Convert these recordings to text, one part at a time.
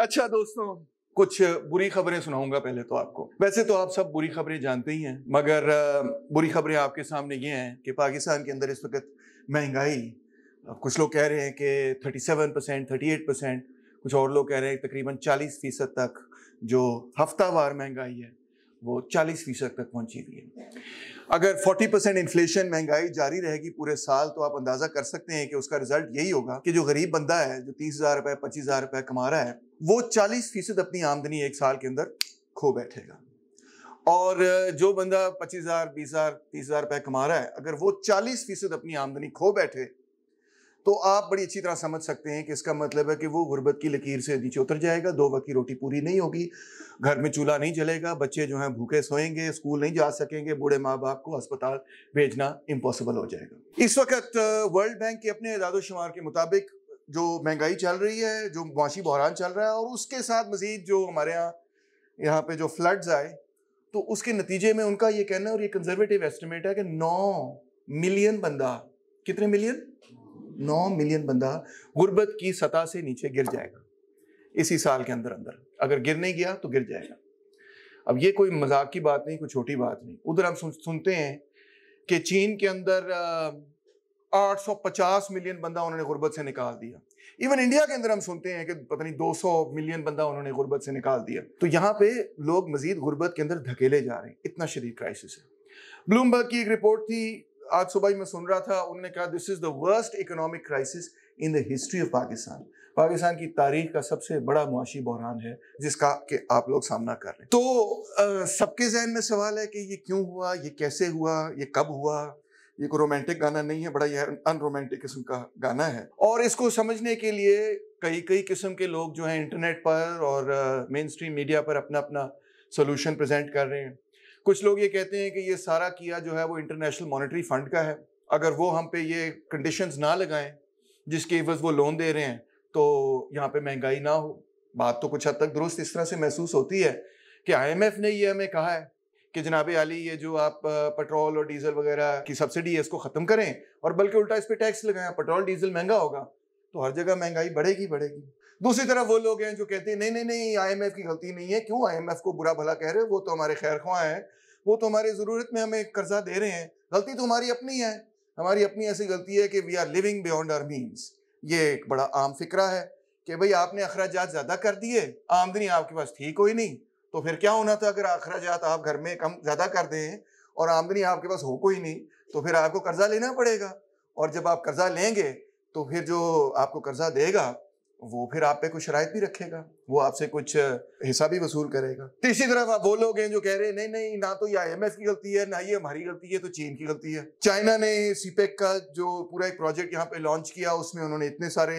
अच्छा दोस्तों कुछ बुरी खबरें सुनाऊंगा पहले तो आपको वैसे तो आप सब बुरी खबरें जानते ही हैं मगर बुरी खबरें आपके सामने ये हैं कि पाकिस्तान के अंदर इस वक्त महंगाई कुछ लोग कह रहे हैं कि 37 परसेंट थर्टी परसेंट कुछ और लोग कह रहे हैं तकरीबन 40 फीसद तक जो हफ्तावार महंगाई है वो 40 फीसद तक पहुंची हुई है अगर 40 परसेंट इन्फ्लेशन महंगाई जारी रहेगी पूरे साल तो आप अंदाज़ा कर सकते हैं कि उसका रिजल्ट यही होगा कि जो गरीब बंदा है जो तीस हज़ार रुपए पच्चीस हज़ार रुपए कमा रहा है वो चालीस फीसद अपनी आमदनी एक साल के अंदर खो बैठेगा और जो बंदा पच्चीस हज़ार बीस हज़ार तीस हज़ार रुपये कमा रहा है अगर वो चालीस फीसद अपनी आमदनी खो बैठे तो आप बड़ी अच्छी तरह समझ सकते हैं कि इसका मतलब है कि वो गुर्बत की लकीर से नीचे उतर जाएगा दो वक्त की रोटी पूरी नहीं होगी घर में चूल्हा नहीं जलेगा बच्चे जो हैं भूखे सोएंगे स्कूल नहीं जा सकेंगे बूढ़े माँ बाप को अस्पताल भेजना इम्पॉसिबल हो जाएगा इस वक्त वर्ल्ड बैंक के अपने दादोशुमार के मुताबिक जो महंगाई चल रही है जो मुआशी बहरान चल रहा है और उसके साथ मजीद जो हमारे यहाँ यहाँ पे जो फ्लड्स आए तो उसके नतीजे में उनका ये कहना है और ये कंजर्वेटिव एस्टिमेट है कि नौ मिलियन बंदा कितने मिलियन नौ मिलियन बंदा गुर्बत की सतह से नीचे गिर जाएगा इसी साल के अंदर अंदर अगर गिर नहीं गया तो गिर जाएगा अब ये कोई मजाक की बात नहीं कोई छोटी बात नहीं उधर हम सुनते हैं कि चीन के अंदर आ, 850 मिलियन बंदा उन्होंने गुर्बत से निकाल दिया इवन इंडिया के अंदर हम सुनते हैं कि पता नहीं 200 मिलियन बंदा उन्होंने गुर्बत से निकाल दिया तो यहाँ पे लोग मजीद गुर्बत के अंदर धकेले जा रहे हैं इतना शरीर क्राइसिस है ब्लूमबर्ग की एक रिपोर्ट थी आज सुबह ही मैं सुन रहा था उन्होंने कहा this is the worst economic crisis in the history of Pakistan Pakistan की तारीख का सबसे बड़ा मुआशी बहरान है जिसका कि आप लोग सामना कर रहे हैं तो सबके जहन में सवाल है कि ये क्यों हुआ ये कैसे हुआ ये कब हुआ ये कोई रोमांटिक गाना नहीं है बड़ा यह अनरोमांटिक किस्म का गाना है और इसको समझने के लिए कई कई किस्म के लोग जो हैं इंटरनेट पर और मेन स्ट्रीम मीडिया पर अपना अपना सोल्यूशन प्रेजेंट कर रहे हैं कुछ लोग ये कहते हैं कि ये सारा किया जो है वो इंटरनेशनल मॉनेटरी फंड का है अगर वो हम पे ये कंडीशंस ना लगाएं जिसके एवज वो लोन दे रहे हैं तो यहाँ पे महंगाई ना हो बात तो कुछ हद तक दुरुस्त इस तरह से महसूस होती है कि आईएमएफ ने ये हमें कहा है कि जनाब आली ये जो आप पेट्रोल और डीजल वगैरह की सब्सिडी है इसको ख़त्म करें और बल्कि उल्टा इस पर टैक्स लगाएं पेट्रोल डीजल महंगा होगा तो हर जगह महंगाई बढ़ेगी बढ़ेगी दूसरी तरफ वो लोग हैं जो कहते हैं नहीं नहीं नहीं आईएमएफ की गलती नहीं है क्यों आईएमएफ को बुरा भला कह रहे हैं वो तो हमारे खैर ख्वाह हैं वो तो हमारे ज़रूरत में हमें कर्जा दे रहे हैं गलती तो हमारी अपनी है हमारी अपनी ऐसी गलती है कि we are living beyond our means ये एक बड़ा आम फिक्रा है कि भाई आपने अखराज ज़्यादा कर दिए आमदनी आपके पास ठीक कोई नहीं तो फिर क्या होना था अगर अखराज आप घर में कम ज़्यादा कर दें और आमदनी आपके पास हो कोई नहीं तो फिर आपको कर्जा लेना पड़ेगा और जब आप कर्जा लेंगे तो फिर जो आपको कर्जा देगा वो फिर आप पे कुछ शराय भी रखेगा वो आपसे कुछ हिस्सा भी वसूल करेगा तीसरी तो तरफ आप वो लोग हैं जो कह रहे हैं नहीं नहीं ना तो ये आईएमएफ की गलती है ना ये हमारी गलती है तो चीन की गलती है चाइना ने सीपेक e का जो पूरा एक प्रोजेक्ट यहाँ पे लॉन्च किया उसमें उन्होंने इतने सारे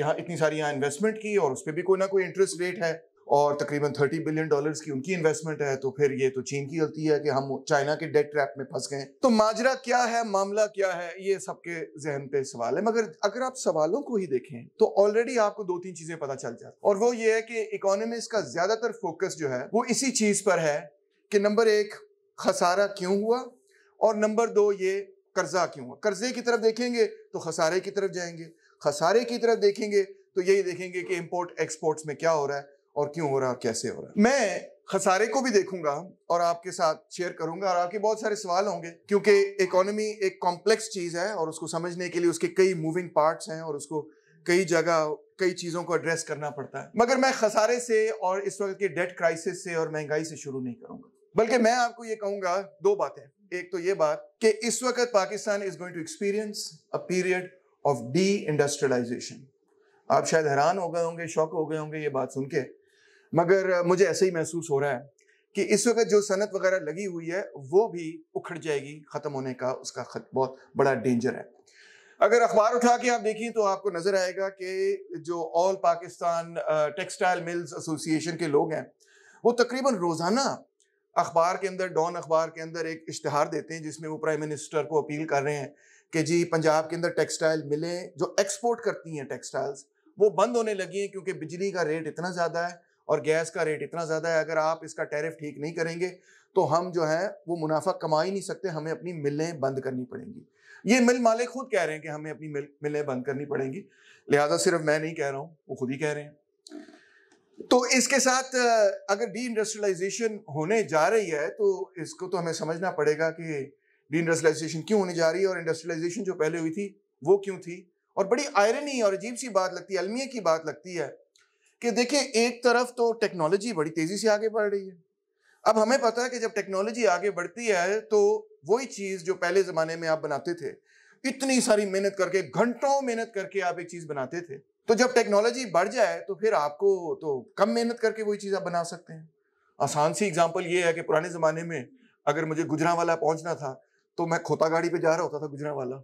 यहाँ इतनी सारी यहाँ इन्वेस्टमेंट की और उस पर भी कोई ना कोई इंटरेस्ट रेट है और तकरीबन 30 बिलियन डॉलर्स की उनकी इन्वेस्टमेंट है तो फिर ये तो चीन की गलती है कि हम चाइना के डेट ट्रैप में फंस गए तो माजरा क्या है मामला क्या है ये सबके जहन पे सवाल है मगर अगर आप सवालों को ही देखें तो ऑलरेडी आपको दो तीन चीजें पता चल जाती और वो ये है कि इकोनॉमिक का ज्यादातर फोकस जो है वो इसी चीज पर है कि नंबर एक खसारा क्यों हुआ और नंबर दो ये कर्जा क्यों हुआ कर्जे की तरफ देखेंगे तो खसारे की तरफ जाएंगे खसारे की तरफ देखेंगे तो यही देखेंगे कि इम्पोर्ट एक्सपोर्ट्स में क्या हो रहा है और क्यों हो रहा कैसे हो रहा मैं खसारे को भी देखूंगा और आपके साथ शेयर करूंगा और आपके बहुत सारे सवाल होंगे क्योंकि इकोनॉमी एक कॉम्प्लेक्स चीज है और उसको समझने के लिए उसके कई मूविंग पार्ट्स हैं और उसको कई जगह कई चीज़ों को एड्रेस करना पड़ता है मगर मैं खसारे से और इस वक्त के डेट क्राइसिस से और महंगाई से शुरू नहीं करूंगा बल्कि मैं आपको ये कहूंगा दो बातें एक तो ये बात कि इस वक्त Pakistan is going to experience a period of deindustrialization आप शायद हैरान हो गए होंगे शौक हो गए होंगे ये बात सुन के मगर मुझे ऐसे ही महसूस हो रहा है कि इस वक्त जो सनत वगैरह लगी हुई है वो भी उखड़ जाएगी ख़त्म होने का उसका खत बहुत बड़ा डेंजर है अगर अखबार उठा के आप देखें तो आपको नज़र आएगा कि जो all Pakistan textile mills association के लोग हैं वो तकरीबन रोज़ाना अखबार के अंदर डॉन अखबार के अंदर एक इश्तहार देते हैं जिसमें वो प्राइम मिनिस्टर को अपील कर रहे हैं कि जी पंजाब के अंदर टेक्सटाइल मिलें जो एक्सपोर्ट करती हैं टेक्सटाइल्स वो बंद होने लगी हैं क्योंकि बिजली का रेट इतना ज़्यादा है और गैस का रेट इतना ज़्यादा है अगर आप इसका टैरिफ ठीक नहीं करेंगे तो हम जो है वो मुनाफा कमा ही नहीं सकते हमें अपनी मिलें बंद करनी पड़ेंगी ये मिल मालिक खुद कह रहे हैं कि हमें अपनी मिल मिलें बंद करनी पड़ेंगी लिहाजा सिर्फ मैं नहीं कह रहा हूँ वो खुद ही कह रहे हैं तो इसके साथ अगर डी इंडस्ट्रियलाइजेशन होने जा रही है तो इसको तो हमें समझना पड़ेगा कि डी इंडस्ट्रियलाइजेशन क्यों होने जा रही है और इंडस्ट्रियलाइजेशन जो पहले हुई थी वो क्यों थी और बड़ी आयरनी और अजीब सी बात लगती है अलमिया की बात लगती है कि देखिए एक तरफ तो टेक्नोलॉजी बड़ी तेजी से आगे बढ़ रही है अब हमें पता है कि जब टेक्नोलॉजी आगे बढ़ती है तो वही चीज जो पहले जमाने में आप बनाते थे इतनी सारी मेहनत करके घंटों मेहनत करके आप एक चीज बनाते थे तो जब टेक्नोलॉजी बढ़ जाए तो फिर आपको तो कम मेहनत करके वही चीज आप बना सकते हैं आसान सी एग्जाम्पल ये है कि पुराने जमाने में अगर मुझे गुजरा वाला पहुंचना था तो मैं खोता गाड़ी पे जा रहा होता था गुजरा वाला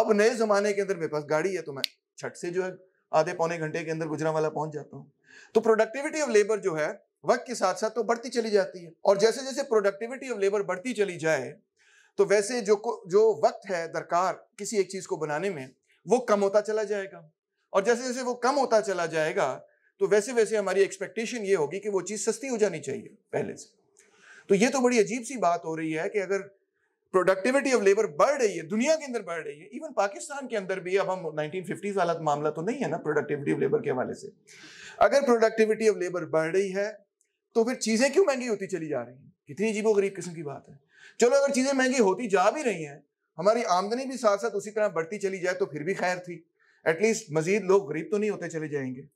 अब नए जमाने के अंदर मेरे पास गाड़ी है तो मैं छठ से जो है आधे पौने घंटे के अंदर गुजरा वाला पहुंच जाता हूँ तो प्रोडक्टिविटी ऑफ लेबर जो है वक्त के साथ साथ तो बढ़ती चली जाती है और जैसे जैसे प्रोडक्टिविटी ऑफ लेबर बढ़ती चली जाए तो वैसे जो जो वक्त है दरकार किसी एक चीज को बनाने में वो कम होता चला जाएगा और जैसे जैसे वो कम होता चला जाएगा तो वैसे वैसे हमारी एक्सपेक्टेशन ये होगी कि वो चीज सस्ती हो जानी चाहिए पहले से तो ये तो बड़ी अजीब सी बात हो रही है कि अगर प्रोडक्टिविटी ऑफ लेबर बढ़ रही है दुनिया के अंदर बढ़ रही है इवन पाकिस्तान के अंदर भी अब हम नाइनटीन वाला मामला तो नहीं है ना प्रोडक्टिविटी ऑफ लेबर के हवाले से अगर प्रोडक्टिविटी ऑफ लेबर बढ़ रही है तो फिर चीजें क्यों महंगी होती चली जा रही हैं कितनी अजीब गरीब किस्म की बात है चलो अगर चीजें महंगी होती जा भी रही हैं हमारी आमदनी भी साथ साथ उसी तरह बढ़ती चली जाए तो फिर भी खैर थी एटलीस्ट मजीद लोग गरीब तो नहीं होते चले जाएंगे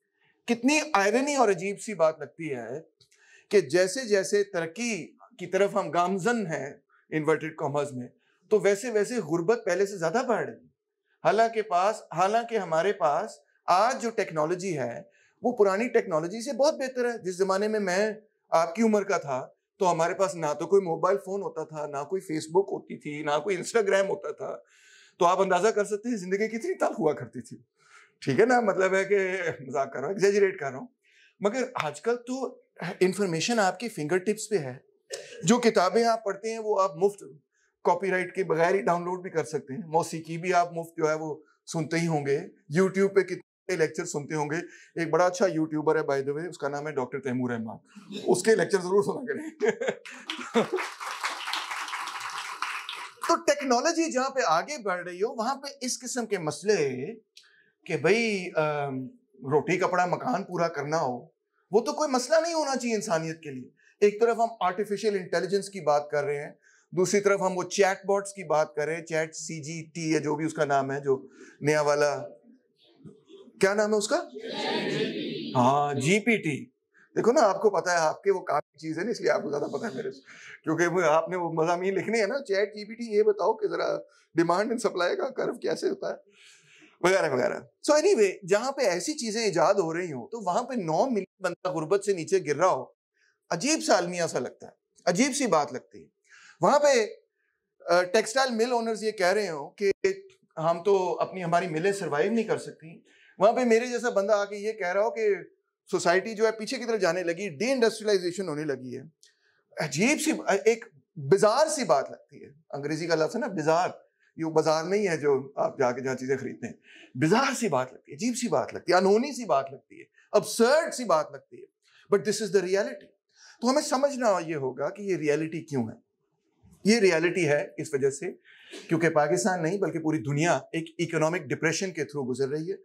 कितनी आयरनी और अजीब सी बात लगती है कि जैसे जैसे तरक्की की तरफ हम गामजन हैं इन्वर्टेड कॉमर्स में तो वैसे वैसे गुर्बत पहले से ज़्यादा बढ़ रही हालांकि पास हालांकि हमारे पास आज जो टेक्नोलॉजी है वो पुरानी टेक्नोलॉजी से बहुत बेहतर है जिस जमाने में मैं आपकी उम्र का था तो हमारे पास ना तो कोई मोबाइल फोन होता था ना कोई फेसबुक होती थी ना कोई इंस्टाग्राम होता था तो आप अंदाजा कर सकते हैं जिंदगी कितनी तल हुआ करती थी ठीक है ना मतलब है कि मजाक कर रहा हूँ एग्जेजरेट कर रहा हूँ मगर आजकल तो इंफॉर्मेशन आपके फिंगर टिप्स पे है जो किताबें आप पढ़ते हैं वो आप मुफ्त कॉपीराइट के बगैर ही डाउनलोड भी कर सकते हैं मौसीकी भी आप मुफ्त जो है वो सुनते ही होंगे यूट्यूब पे लेक्चर सुनते होंगे एक बड़ा अच्छा यूट्यूबर है बाय द वे उसका नाम है डॉक्टर तैमूर अहमद उसके लेक्चर जरूर सुना करें तो टेक्नोलॉजी जहां पे आगे बढ़ रही हो वहां पे इस किस्म के मसले कि भाई रोटी कपड़ा मकान पूरा करना हो वो तो कोई मसला नहीं होना चाहिए इंसानियत के लिए एक तरफ हम आर्टिफिशियल इंटेलिजेंस की बात कर रहे हैं दूसरी तरफ हम वो चैट बॉट्स की बात कर रहे हैं चैट सी जी टी या जो भी उसका नाम है जो नया वाला क्या नाम है उसका हाँ जीपीटी देखो ना आपको पता है आपके वो काम की चीज है ना इसलिए आपको ज्यादा पता है मेरे से क्योंकि आपने वो मजामी लिखने है ना चैट जीपीटी ये बताओ कि जरा डिमांड एंड सप्लाई का कर्व कैसे होता है वगैरह वगैरह सो एनी वे जहाँ पे ऐसी चीजें ईजाद हो रही हो तो वहां पे नौ मिलियन बंदा गुर्बत से नीचे गिर रहा हो अजीब सा आलमिया सा लगता है अजीब सी बात लगती है वहां पे टेक्सटाइल मिल ओनर्स ये कह रहे हो कि हम तो अपनी हमारी मिलें सर्वाइव नहीं कर सकती वहां पे मेरे जैसा बंदा आके ये कह रहा हो कि सोसाइटी जो है पीछे की तरफ जाने लगी डी इंडस्ट्रियलाइजेशन होने लगी है अजीब सी एक बाजार सी बात लगती है अंग्रेजी का लफ्ज है ना बाजार ये बाजार नहीं है जो आप जाके जहाँ चीजें खरीदते हैं बाजार सी बात लगती है अजीब सी बात लगती है अनहोनी सी बात लगती है अबसर्ड सी बात लगती है but this is the reality तो हमें समझना ये होगा कि ये रियलिटी क्यों है ये रियलिटी है इस वजह से क्योंकि पाकिस्तान नहीं बल्कि पूरी दुनिया एक इकोनॉमिक डिप्रेशन के थ्रू गुजर रही है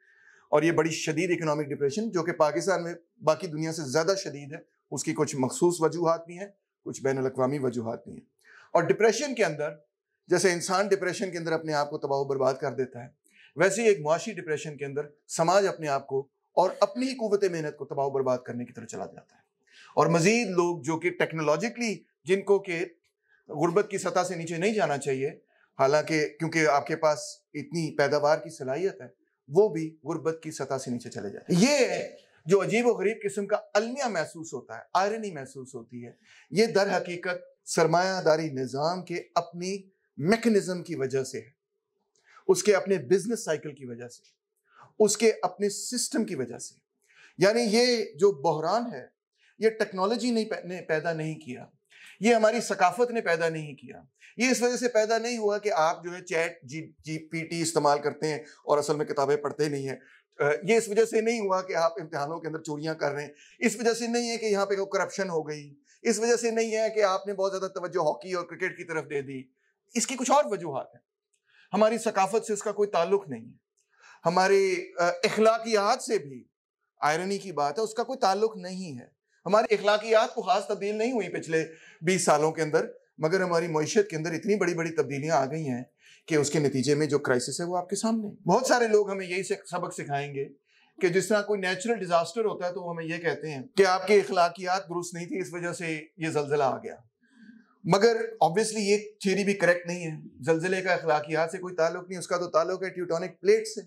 और ये बड़ी शदीद इकोनॉमिक डिप्रेशन जो कि पाकिस्तान में बाकी दुनिया से ज़्यादा शदीद है उसकी कुछ मखसूस वजूहत भी हैं कुछ बैन अवी वजूहत भी हैं और डिप्रेशन के अंदर जैसे इंसान डिप्रेशन के अंदर अपने आप को तबाह बर्बाद कर देता है वैसे ही एक मुआशी डिप्रेशन के अंदर समाज अपने आप को और अपनी ही कुत मेहनत को तबाह बर्बाद करने की तरफ चला जाता है और मज़ीद लोग जो कि टेक्नोलॉजिकली जिनको के गुर्बत की सतह से नीचे नहीं जाना चाहिए हालांकि क्योंकि आपके पास इतनी पैदावार की सलाहियत है वो भी गुर्बत की सतह से नीचे चले जाए ये जो अजीब और गरीब किस्म का अलमिया महसूस होता है आयरनी महसूस होती है ये दर हकीकत सरमायादारी निज़ाम के अपनी मेकनिज़म की वजह से है उसके अपने बिजनेस साइकिल की वजह से उसके अपने सिस्टम की वजह से यानी ये जो बहरान है ये टेक्नोलॉजी नहीं ने पैदा नहीं किया ये हमारी सकाफत ने पैदा नहीं किया ये इस वजह से पैदा नहीं हुआ कि आप जो है chat G G P T इस्तेमाल करते हैं और असल में किताबें पढ़ते नहीं हैं ये इस वजह से नहीं हुआ कि आप इम्तहानों के अंदर चोरियां कर रहे हैं इस वजह से नहीं है कि यहाँ पे करप्शन हो गई इस वजह से नहीं है कि आपने बहुत ज़्यादा तवज्जो हॉकी और क्रिकेट की तरफ दे दी इसकी कुछ और वजूहत है हमारी सकाफत से इसका कोई ताल्लुक नहीं है हमारे अखलाकियात से भी आयरनी की बात है उसका कोई ताल्लुक नहीं है हमारी अखलाकियात को खास तब्दील नहीं हुई पिछले बीस सालों के अंदर मगर हमारी मीशत के अंदर इतनी बड़ी बड़ी तब्दीलियाँ आ गई हैं कि उसके नतीजे में जो क्राइसिस है वो आपके सामने बहुत सारे लोग हमें यही सबक सिखाएंगे कि जिस तरह कोई नेचुरल डिजास्टर होता है तो वो हमें ये कहते हैं कि आपकी अखलाकियात दुरुस्त नहीं थी इस वजह से ये जलजिला आ गया मगर ऑब्वियसली ये थियरी भी करेक्ट नहीं है जलजिले का अखलाकियात से कोई ताल्लुक नहीं उसका तो ताल्लुक है ट्यूटोनिक प्लेट से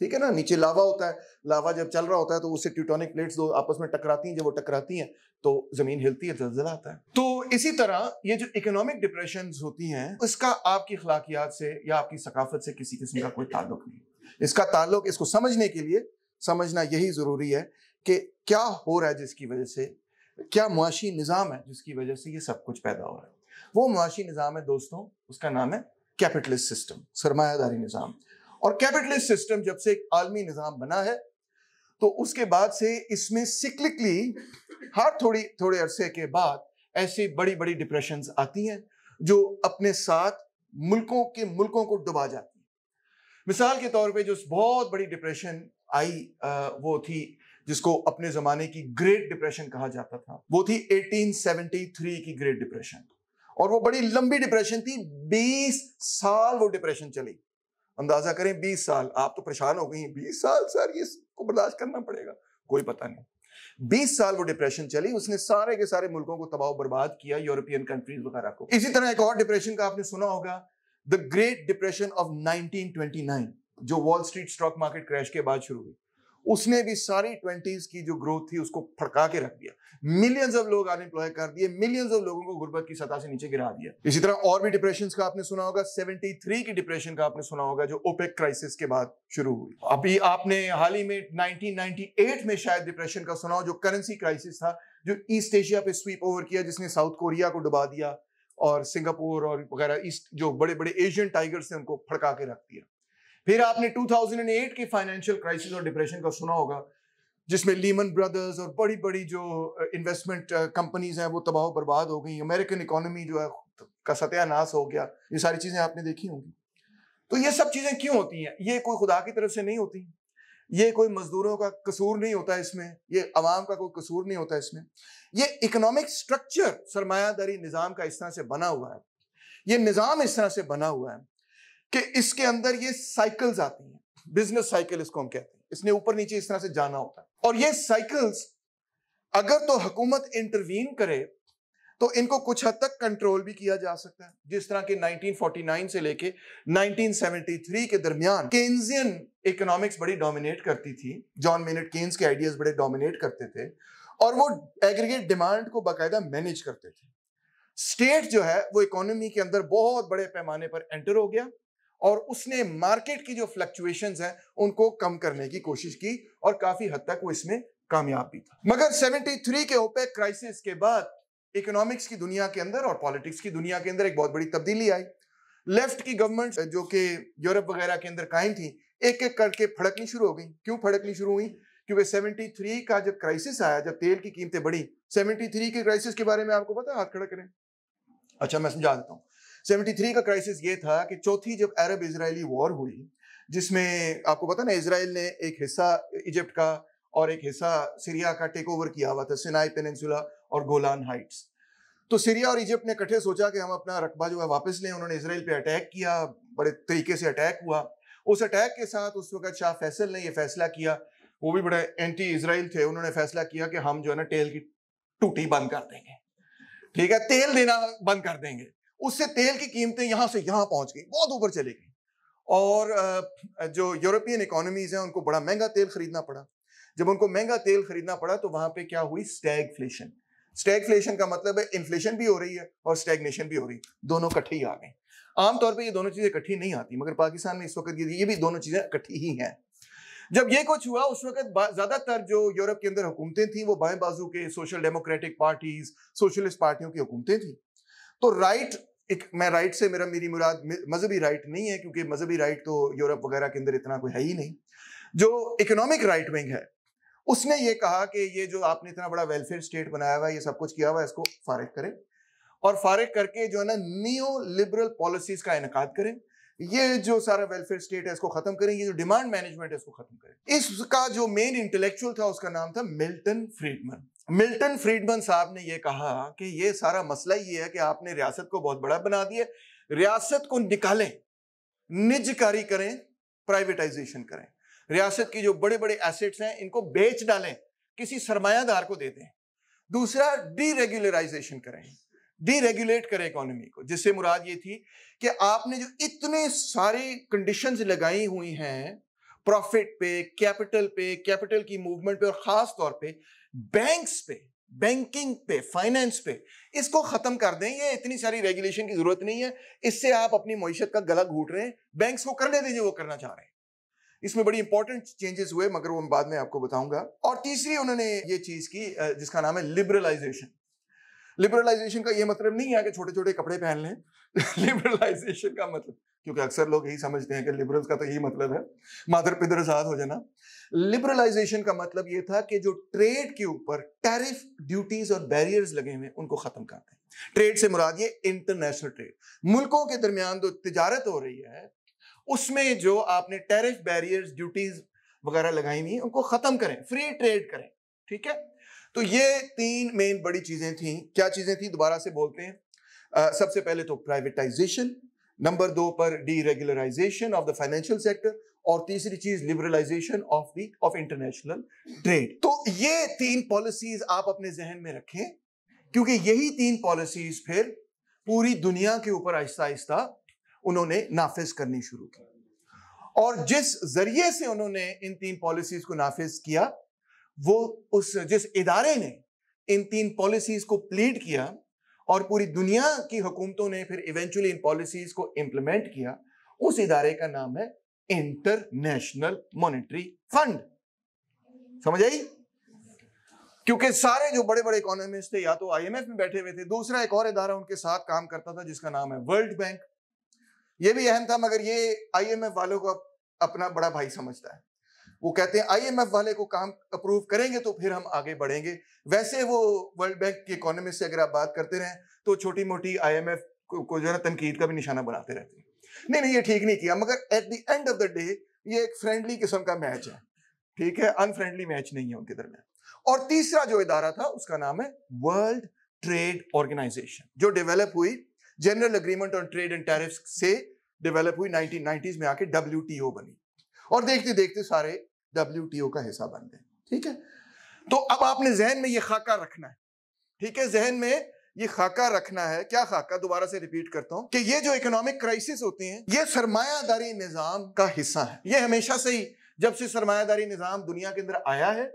ठीक है ना नीचे लावा होता है लावा जब चल रहा होता है तो उससे ट्यूटोनिक प्लेट्स दो आपस में टकराती हैं जब वो टकराती हैं तो जमीन हिलती है जलजिला आता है तो इसी तरह ये जो इकोनॉमिक डिप्रेशन होती हैं उसका आपकी अखलाकियात से या आपकी सकाफत से किसी किस्म का कोई ताल्लुक नहीं इसका ताल्लुक इसको समझने के लिए समझना यही ज़रूरी है कि क्या हो रहा है जिसकी वजह से क्या मुआशी निज़ाम है जिसकी वजह से ये सब कुछ पैदा हो रहा है वो मुआशी निज़ाम है दोस्तों उसका नाम है कैपिटलिस्ट सिस्टम सरमायादारी निज़ाम और कैपिटलिस्ट सिस्टम जब से एक आलमी निज़ाम बना है तो उसके बाद से इसमें सिक्लिकली हर थोड़ी थोड़े अरसे के बाद ऐसी बड़ी बड़ी डिप्रेशन आती हैं जो अपने साथ मुल्कों के मुल्कों को डुबा जाती हैं मिसाल के तौर पे जो बहुत बड़ी डिप्रेशन आई वो थी जिसको अपने ज़माने की ग्रेट डिप्रेशन कहा जाता था वो थी 1873 की ग्रेट डिप्रेशन और वो बड़ी लंबी डिप्रेशन थी 20 साल वो डिप्रेशन चली अंदाजा करें बीस साल आप तो परेशान हो गई बीस साल सर ये को बर्दाश्त करना पड़ेगा कोई पता नहीं बीस साल वो डिप्रेशन चली उसने सारे के सारे मुल्कों को तबाह बर्बाद किया यूरोपियन कंट्रीज वगैरह को इसी तरह एक और डिप्रेशन का आपने सुना होगा द ग्रेट डिप्रेशन ऑफ 1929 जो Wall Street stock market crash के बाद शुरू हुई उसने भी सारी ट्वेंटीज की जो ग्रोथ थी उसको फड़का के रख दिया मिलियंस ऑफ लोग अनएम्प्लॉय कर दिए मिलियंस ऑफ लोगों को गुर्बत की सतह से नीचे गिरा दिया इसी तरह और भी डिप्रेशन का आपने सुना होगा 73 की डिप्रेशन का आपने सुना होगा जो ओपेक क्राइसिस के बाद शुरू हुई अभी आपने हाल ही में 1998 में शायद डिप्रेशन का सुना हो जो करेंसी क्राइसिस था जो ईस्ट एशिया पे स्वीप ओवर किया जिसने साउथ कोरिया को डुबा दिया और सिंगापुर और वगैरह ईस्ट जो बड़े बड़े एशियन टाइगर्स थे उनको फड़का के रख दिया फिर आपने 2008 की फाइनेंशियल क्राइसिस और डिप्रेशन का सुना होगा जिसमें लीमन ब्रदर्स और बड़ी बड़ी जो इन्वेस्टमेंट कंपनीज हैं वो तबाह बर्बाद हो गई अमेरिकन इकोनॉमी जो है का सत्यानाश हो गया ये सारी चीज़ें आपने देखी होंगी तो ये सब चीज़ें क्यों होती हैं ये कोई खुदा की तरफ से नहीं होती ये कोई मजदूरों का कसूर नहीं होता इसमें ये अवाम का कोई कसूर नहीं होता इसमें ये इकोनॉमिक स्ट्रक्चर सरमायादारी निज़ाम का इस तरह से बना हुआ है ये निज़ाम इस तरह से बना हुआ है कि इसके अंदर ये साइकिल्स आती हैं बिजनेस साइकिल इसको हम कहते हैं इसने ऊपर नीचे इस तरह से जाना होता है और ये साइकिल्स अगर तो हुकूमत इंटरवीन करे तो इनको कुछ हद तक कंट्रोल भी किया जा सकता है जिस तरह के 1949 से लेके 1973 के दरमियान केन्जियन इकोनॉमिक्स बड़ी डोमिनेट करती थी जॉन मेनट केन्स के आइडियाज बड़े डोमिनेट करते थे और वो एग्रीगेट डिमांड को बाकायदा मैनेज करते थे स्टेट जो है वो इकोनॉमी के अंदर बहुत बड़े पैमाने पर एंटर हो गया और उसने मार्केट की जो फ्लक्चुएशंस हैं उनको कम करने की कोशिश की और काफी हद तक वो इसमें कामयाब भी था मगर 73 के ओपेक क्राइसिस के बाद इकोनॉमिक्स की दुनिया के अंदर और पॉलिटिक्स की दुनिया के अंदर एक बहुत बड़ी तब्दीली आई लेफ्ट की गवर्नमेंट जो कि यूरोप वगैरह के अंदर कायम थी एक एक करके फड़कनी शुरू हो गई क्यों फड़कनी शुरू हुई क्योंकि 73 का जब क्राइसिस आया जब तेल की कीमतें बढ़ी 73 के क्राइसिस के बारे में आपको पता हाथ खड़ा करें अच्छा मैं समझा देता हूँ 73 का क्राइसिस ये था कि चौथी जब अरब इसराइली वॉर हुई जिसमें आपको पता ना इसराइल ने एक हिस्सा इजिप्ट का और एक हिस्सा सीरिया का टेक ओवर किया हुआ था सिनाई पेनसुला और गोलान हाइट्स तो सीरिया और इजिप्ट ने कठे सोचा कि हम अपना रकबा जो है वापस लें उन्होंने इसराइल पे अटैक किया बड़े तरीके से अटैक हुआ उस अटैक के साथ उस वक्त शाह फैसल ने यह फैसला किया वो भी बड़े एंटी इसराइल थे उन्होंने फैसला किया कि हम जो है ना तेल की टूटी बंद कर देंगे ठीक है तेल देना बंद कर देंगे उससे तेल की कीमतें यहां से यहां पहुंच गई बहुत ऊपर चले गई और जो यूरोपियन इकोनॉमीज़ हैं उनको बड़ा महंगा तेल खरीदना पड़ा जब उनको महंगा तेल खरीदना पड़ा तो वहां पे क्या हुई स्टैग फ्लेशन स्टैग फ्लेशन का मतलब है इन्फ्लेशन भी हो रही है और स्टैगनेशन भी हो रही है दोनों कट्ठे ही आ गए आमतौर पर ये दोनों चीज़ें इकट्ठी नहीं आती मगर पाकिस्तान में इस वक्त ये ये भी दोनों चीज़ें इकट्ठी ही हैं जब ये कुछ हुआ उस वक्त ज़्यादातर जो यूरोप के अंदर हुकूमतें थी वो बाएं बाजू के सोशल डेमोक्रेटिक पार्टीज सोशलिस्ट पार्टियों की हुकूमतें थी तो राइट एक मैं राइट से मेरा मेरी मुराद मजहबी राइट नहीं है क्योंकि मजहबी राइट तो यूरोप वगैरह के अंदर इतना कोई है ही नहीं जो इकोनॉमिक राइट विंग है उसने ये कहा कि ये जो आपने इतना बड़ा वेलफेयर स्टेट बनाया हुआ है ये सब कुछ किया हुआ है इसको फारिग करें और फारिग करके जो है ना न्यू लिबरल पॉलिसीज का इनका करें ये जो सारा वेलफेयर स्टेट है इसको खत्म करें ये जो डिमांड मैनेजमेंट है इसको खत्म करें इसका जो मेन इंटेलेक्चुअल था उसका नाम था मिल्टन फ्रीडमन मिल्टन फ्रीडमन साहब ने ये कहा कि ये सारा मसला ये है कि आपने रियासत को बहुत बड़ा बना दिया रियासत को निकालें निजकारी करें प्राइवेटाइजेशन करें रियासत की जो बड़े बड़े एसेट्स हैं इनको बेच डालें किसी सरमायादार को दे दें दूसरा डीरेगुलराइजेशन करें डीरेगुलेट करें इकोनॉमी को जिससे मुराद ये थी कि आपने जो इतने सारे कंडीशंस लगाई हुई हैं प्रॉफिट पे कैपिटल पे कैपिटल की मूवमेंट पे और खास तौर पे बैंक्स पे बैंकिंग पे फाइनेंस पे इसको खत्म कर दें ये इतनी सारी रेगुलेशन की जरूरत नहीं है इससे आप अपनी मीशत का गला घूट रहे हैं बैंक्स को करने दीजिए वो करना चाह रहे हैं इसमें बड़ी इंपॉर्टेंट चेंजेस हुए मगर वो बाद में आपको बताऊंगा और तीसरी उन्होंने ये चीज की जिसका नाम है लिबरलाइजेशन लिबरलाइजेशन का ये मतलब नहीं है कि छोटे छोटे कपड़े पहन लें लिबरलाइजेशन का मतलब क्योंकि अक्सर लोग यही समझते हैं कि लिबरल्स का तो यही मतलब है माधर पिदर आजाद हो जाना लिबरलाइजेशन का मतलब ये था कि जो ट्रेड के ऊपर टैरिफ ड्यूटीज और बैरियर्स लगे हुए उनको खत्म कर दें ट्रेड से मुराद ये इंटरनेशनल ट्रेड मुल्कों के दरमियान जो तजारत हो रही है उसमें जो आपने टैरिफ बैरियर्स ड्यूटीज वगैरह लगाई हुई उनको खत्म करें फ्री ट्रेड करें ठीक है तो ये तीन मेन बड़ी चीजें थी क्या चीजें थी दोबारा से बोलते हैं आ, सबसे पहले तो प्राइवेटाइजेशन नंबर दो पर deregularization of the financial sector और तीसरी चीज liberalization of the of international trade तो ये तीन पॉलिसीज आप अपने जहन में रखें क्योंकि यही तीन पॉलिसीज फिर पूरी दुनिया के ऊपर आहिस्ता आहिस्ता उन्होंने नाफिज करनी शुरू की और जिस जरिए से उन्होंने इन तीन पॉलिसीज को नाफिज किया वो उस जिस इदारे ने इन तीन पॉलिसीज को प्लीड किया और पूरी दुनिया की हुकूमतों ने फिर इवेंचुअली इन पॉलिसीज को इंप्लीमेंट किया उस इदारे का नाम है इंटरनेशनल मॉनेटरी फंड समझ आई क्योंकि सारे जो बड़े बड़े इकोनॉमिस्ट थे या तो आईएमएफ में बैठे हुए थे दूसरा एक और इदारा उनके साथ काम करता था जिसका नाम है वर्ल्ड बैंक ये भी अहम था मगर ये आईएमएफ वालों को अपना बड़ा भाई समझता है वो कहते हैं आईएमएफ वाले को काम अप्रूव करेंगे तो फिर हम आगे बढ़ेंगे वैसे वो वर्ल्ड बैंक की इकोनॉमी से अगर आप बात करते रहें तो छोटी मोटी आईएमएफ को जो है तनकीद का भी निशाना बनाते रहते हैं नहीं नहीं ये ठीक नहीं किया मगर at the end of the day ये एक फ्रेंडली किस्म का मैच है ठीक है अनफ्रेंडली मैच नहीं है उनके दरमियान और तीसरा जो इदारा था उसका नाम है वर्ल्ड ट्रेड ऑर्गेनाइजेशन जो डेवलप हुई general agreement on trade and tariff से डेवलप हुई 1990s में आके डब्ल्यू बनी और देखते देखते सारे डब्ल्यू का हिस्सा बन गए ठीक है तो अब आपने जहन में ये खाका रखना है ठीक है जहन में ये खाका रखना है क्या खाका दोबारा से रिपीट करता हूं कि ये जो इकोनॉमिक क्राइसिस होती हैं ये सरमायादारी निज़ाम का हिस्सा है ये हमेशा से ही जब से सरमायादारी निज़ाम दुनिया के अंदर आया है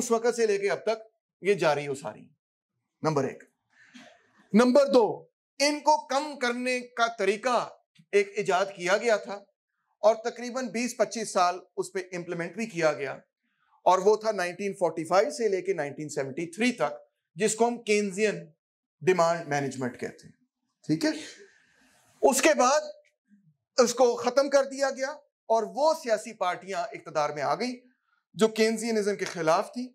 उस वक्त से लेके अब तक ये जारी हो सारी नंबर एक नंबर दो इनको कम करने का तरीका एक इजाद किया गया था और तकरीबन 20-25 साल उस पर इम्प्लीमेंट भी किया गया और वो था 1945 से लेके 1973 तक जिसको हम केंजियन डिमांड मैनेजमेंट कहते हैं ठीक है उसके बाद उसको खत्म कर दिया गया और वो सियासी पार्टियां इकतदार में आ गई जो केंजियनिज्म के खिलाफ थी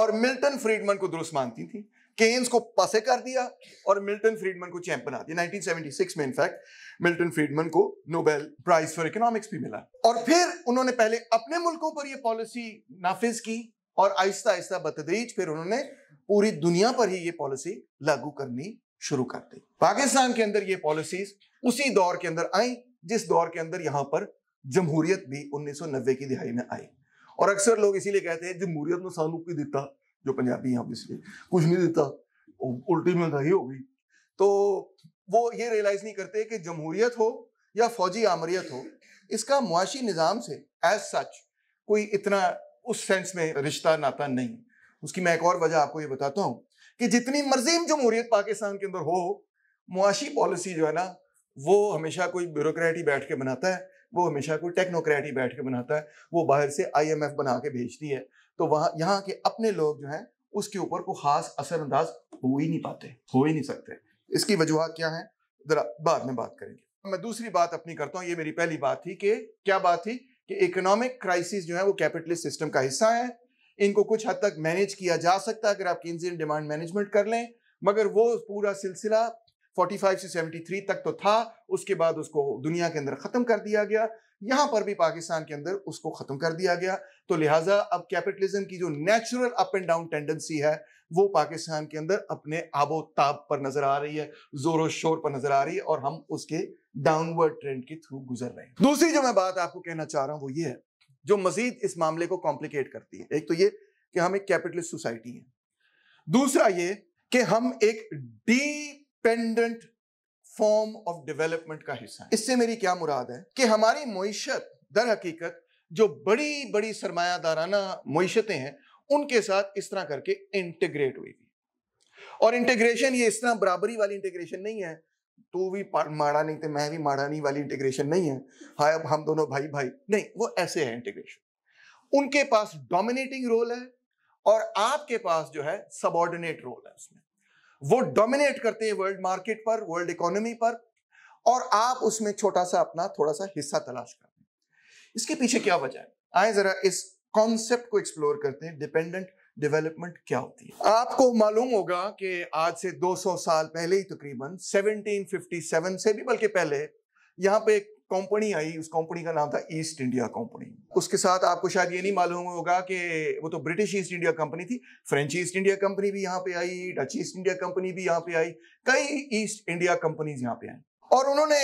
और मिल्टन फ्रीडमन को दुरुस्त मानती थी केन्स को पसे कर दिया और मिल्टन फ्रीडमन को चैंप बना दिया 1976 में इनफैक्ट मिल्टन फ्रीडमन को नोबेल प्राइज फॉर इकोनॉमिक्स भी मिला और फिर उन्होंने पहले अपने मुल्कों पर यह पॉलिसी नाफिज की और आहिस्ता आहिस्ता बतदरीज फिर उन्होंने पूरी दुनिया पर ही ये पॉलिसी लागू करनी शुरू कर दी पाकिस्तान के अंदर ये पॉलिसीज उसी दौर के अंदर आई जिस दौर के अंदर यहां पर जमहूरियत भी 1990 की दिहाई में आई और अक्सर लोग इसीलिए कहते हैं जमहूरियत ने सानू की दिता जो पंजाबी हैं ऑब्वियसली कुछ नहीं देता उल्टी में रही होगी तो वो ये रियलाइज नहीं करते कि जमहूरियत हो या फौजी आमरीत हो इसका मुआशी निज़ाम से एज सच कोई इतना उस सेंस में रिश्ता नाता नहीं उसकी मैं एक और वजह आपको ये बताता हूँ कि जितनी मर्जी जमहूरियत पाकिस्तान के अंदर हो मुआशी पॉलिसी जो है ना वो हमेशा कोई ब्यूरोक्रेट बैठ के बनाता है वो हमेशा कोई टेक्नोक्रेटी बैठ के बनाता है वो बाहर से आईएमएफ बना के भेजती है तो वह यहाँ के अपने लोग जो है उसके ऊपर को खास असरअंदाज हो ही नहीं पाते हो ही नहीं सकते इसकी वजूहत क्या है जरा बाद में बात करेंगे मैं दूसरी बात अपनी करता हूँ ये मेरी पहली बात थी कि क्या बात थी कि इकोनॉमिक क्राइसिस जो है वो कैपिटलिस्ट सिस्टम का हिस्सा है इनको कुछ हद तक मैनेज किया जा सकता है अगर आप इंजिन डिमांड मैनेजमेंट कर लें मगर वो पूरा सिलसिला 45 से 73 तक तो था उसके बाद उसको दुनिया के अंदर ख़त्म कर दिया गया यहां पर भी पाकिस्तान के अंदर उसको खत्म कर दिया गया तो लिहाजा अब कैपिटलिज्म की जो natural up and down tendency है वो पाकिस्तान के अंदर अपने आबो ताब पर नजर आ रही है जोरों शोर पर नजर आ रही है और हम उसके डाउनवर्ड ट्रेंड के थ्रू गुजर रहे हैं दूसरी जो मैं बात आपको कहना चाह रहा हूं वो ये है जो मजीद इस मामले को कॉम्प्लिकेट करती है एक तो ये कि हम एक कैपिटलिस्ट सोसाइटी है दूसरा ये कि हम एक डिपेंडेंट फॉर्म ऑफ डेवलपमेंट का हिस्सा है इससे मेरी क्या मुराद है कि हमारी मीशत दर हकीकत जो बड़ी बड़ी सरमायादाराना मीशतें हैं उनके साथ इस तरह करके इंटीग्रेट हुई थी और इंटीग्रेशन ये इस तरह बराबरी वाली इंटीग्रेशन नहीं है तू भी माड़ा नहीं थे मैं भी माड़ा नहीं वाली इंटीग्रेशन नहीं है हाय अब हम दोनों भाई भाई नहीं वो ऐसे है इंटीग्रेशन उनके पास डोमिनेटिंग रोल है और आपके पास जो है सबॉर्डिनेट रोल है उसमें वो डोमिनेट करते हैं वर्ल्ड मार्केट पर वर्ल्ड इकोनॉमी पर और आप उसमें छोटा सा अपना थोड़ा सा हिस्सा तलाश करते हैं इसके पीछे क्या वजह है आए जरा इस कॉन्सेप्ट को एक्सप्लोर करते हैं डिपेंडेंट डेवलपमेंट क्या होती है आपको मालूम होगा कि आज से 200 साल पहले ही तकरीबन 1757 से भी बल्कि पहले यहाँ पे एक कंपनी आई उस कंपनी का नाम था ईस्ट इंडिया कंपनी उसके साथ आपको शायद ये नहीं मालूम होगा कि वो तो ब्रिटिश ईस्ट इंडिया कंपनी थी फ्रेंच ईस्ट इंडिया कंपनी भी यहाँ पे आई डच ईस्ट इंडिया कंपनी भी यहाँ पे आई कई ईस्ट इंडिया कंपनीज यहाँ पे आई और उन्होंने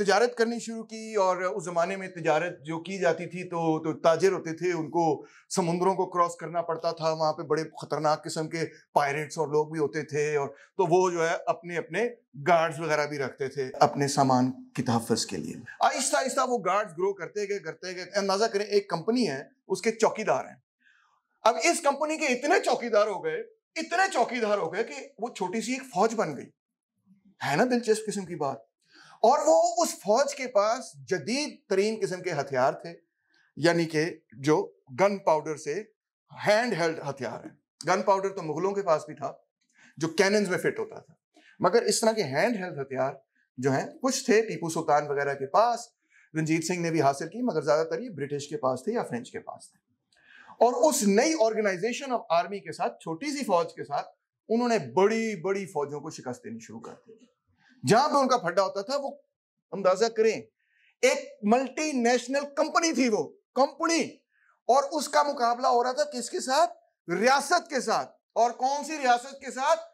तजारत करनी शुरू की और उस ज़माने में तजारत जो की जाती थी तो तो ताजर होते थे उनको समुद्रों को क्रॉस करना पड़ता था वहाँ पे बड़े ख़तरनाक किस्म के पायरेट्स और लोग भी होते थे और तो वो जो है अपने अपने गार्ड्स वगैरह भी रखते थे अपने सामान की तहफ़ के लिए आहिस्ता आहिस्ता वो गार्ड्स ग्रो करते गए करते गए अंदाज़ा करें एक कंपनी है उसके चौकीदार हैं अब इस कंपनी के इतने चौकीदार हो गए इतने चौकीदार हो गए कि वो छोटी सी एक फौज बन गई है ना दिलचस्प किस्म की बात और वो उस फौज के पास जदीद तरीन किस्म के हथियार थे यानी कि जो गन पाउडर से हैंड हेल्ड हथियार है गन पाउडर तो मुगलों के पास भी था जो कैनन्स में फिट होता था मगर इस तरह के हैंड हेल्ड हथियार जो हैं कुछ थे टीपू सुल्तान वगैरह के पास रंजीत सिंह ने भी हासिल की मगर ज़्यादातर ये ब्रिटिश के पास थे या फ्रेंच के पास थे और उस नई ऑर्गेनाइजेशन ऑफ आर्मी के साथ छोटी सी फौज के साथ उन्होंने बड़ी बड़ी फौजों को शिकस्त देनी शुरू कर दी जहां पे उनका फड्डा होता था वो अंदाजा करें एक मल्टीनेशनल कंपनी थी वो कंपनी और उसका मुकाबला हो रहा था किसके साथ रियासत के साथ और कौन सी रियासत के साथ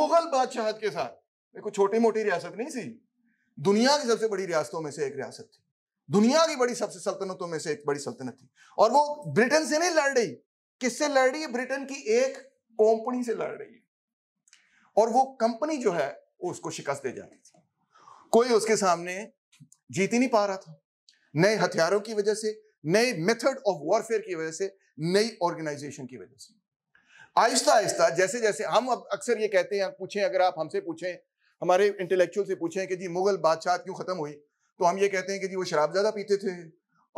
मुगल बादशाह के साथ देखो छोटी मोटी रियासत नहीं थी दुनिया की सबसे बड़ी रियासतों में से एक रियासत थी दुनिया की बड़ी सबसे सल्तनतों में से एक बड़ी सल्तनत थी और वो ब्रिटेन से नहीं लड़ रही किससे लड़ रही है ब्रिटेन की एक कंपनी से लड़ रही है और वो कंपनी जो है उसको शिकस्त दे जाती थी कोई उसके सामने जीत ही नहीं पा रहा था नए हथियारों की वजह से नए मेथड ऑफ वॉरफेयर की वजह से नई ऑर्गेनाइजेशन की वजह से आहिस्ता आहिस्ता जैसे जैसे हम अब अक्सर ये कहते हैं पूछें अगर आप हमसे पूछें हमारे इंटेलेक्चुअल से पूछें कि जी मुगल बादशाह क्यों ख़त्म हुई तो हम ये कहते हैं कि जी वो शराब ज़्यादा पीते थे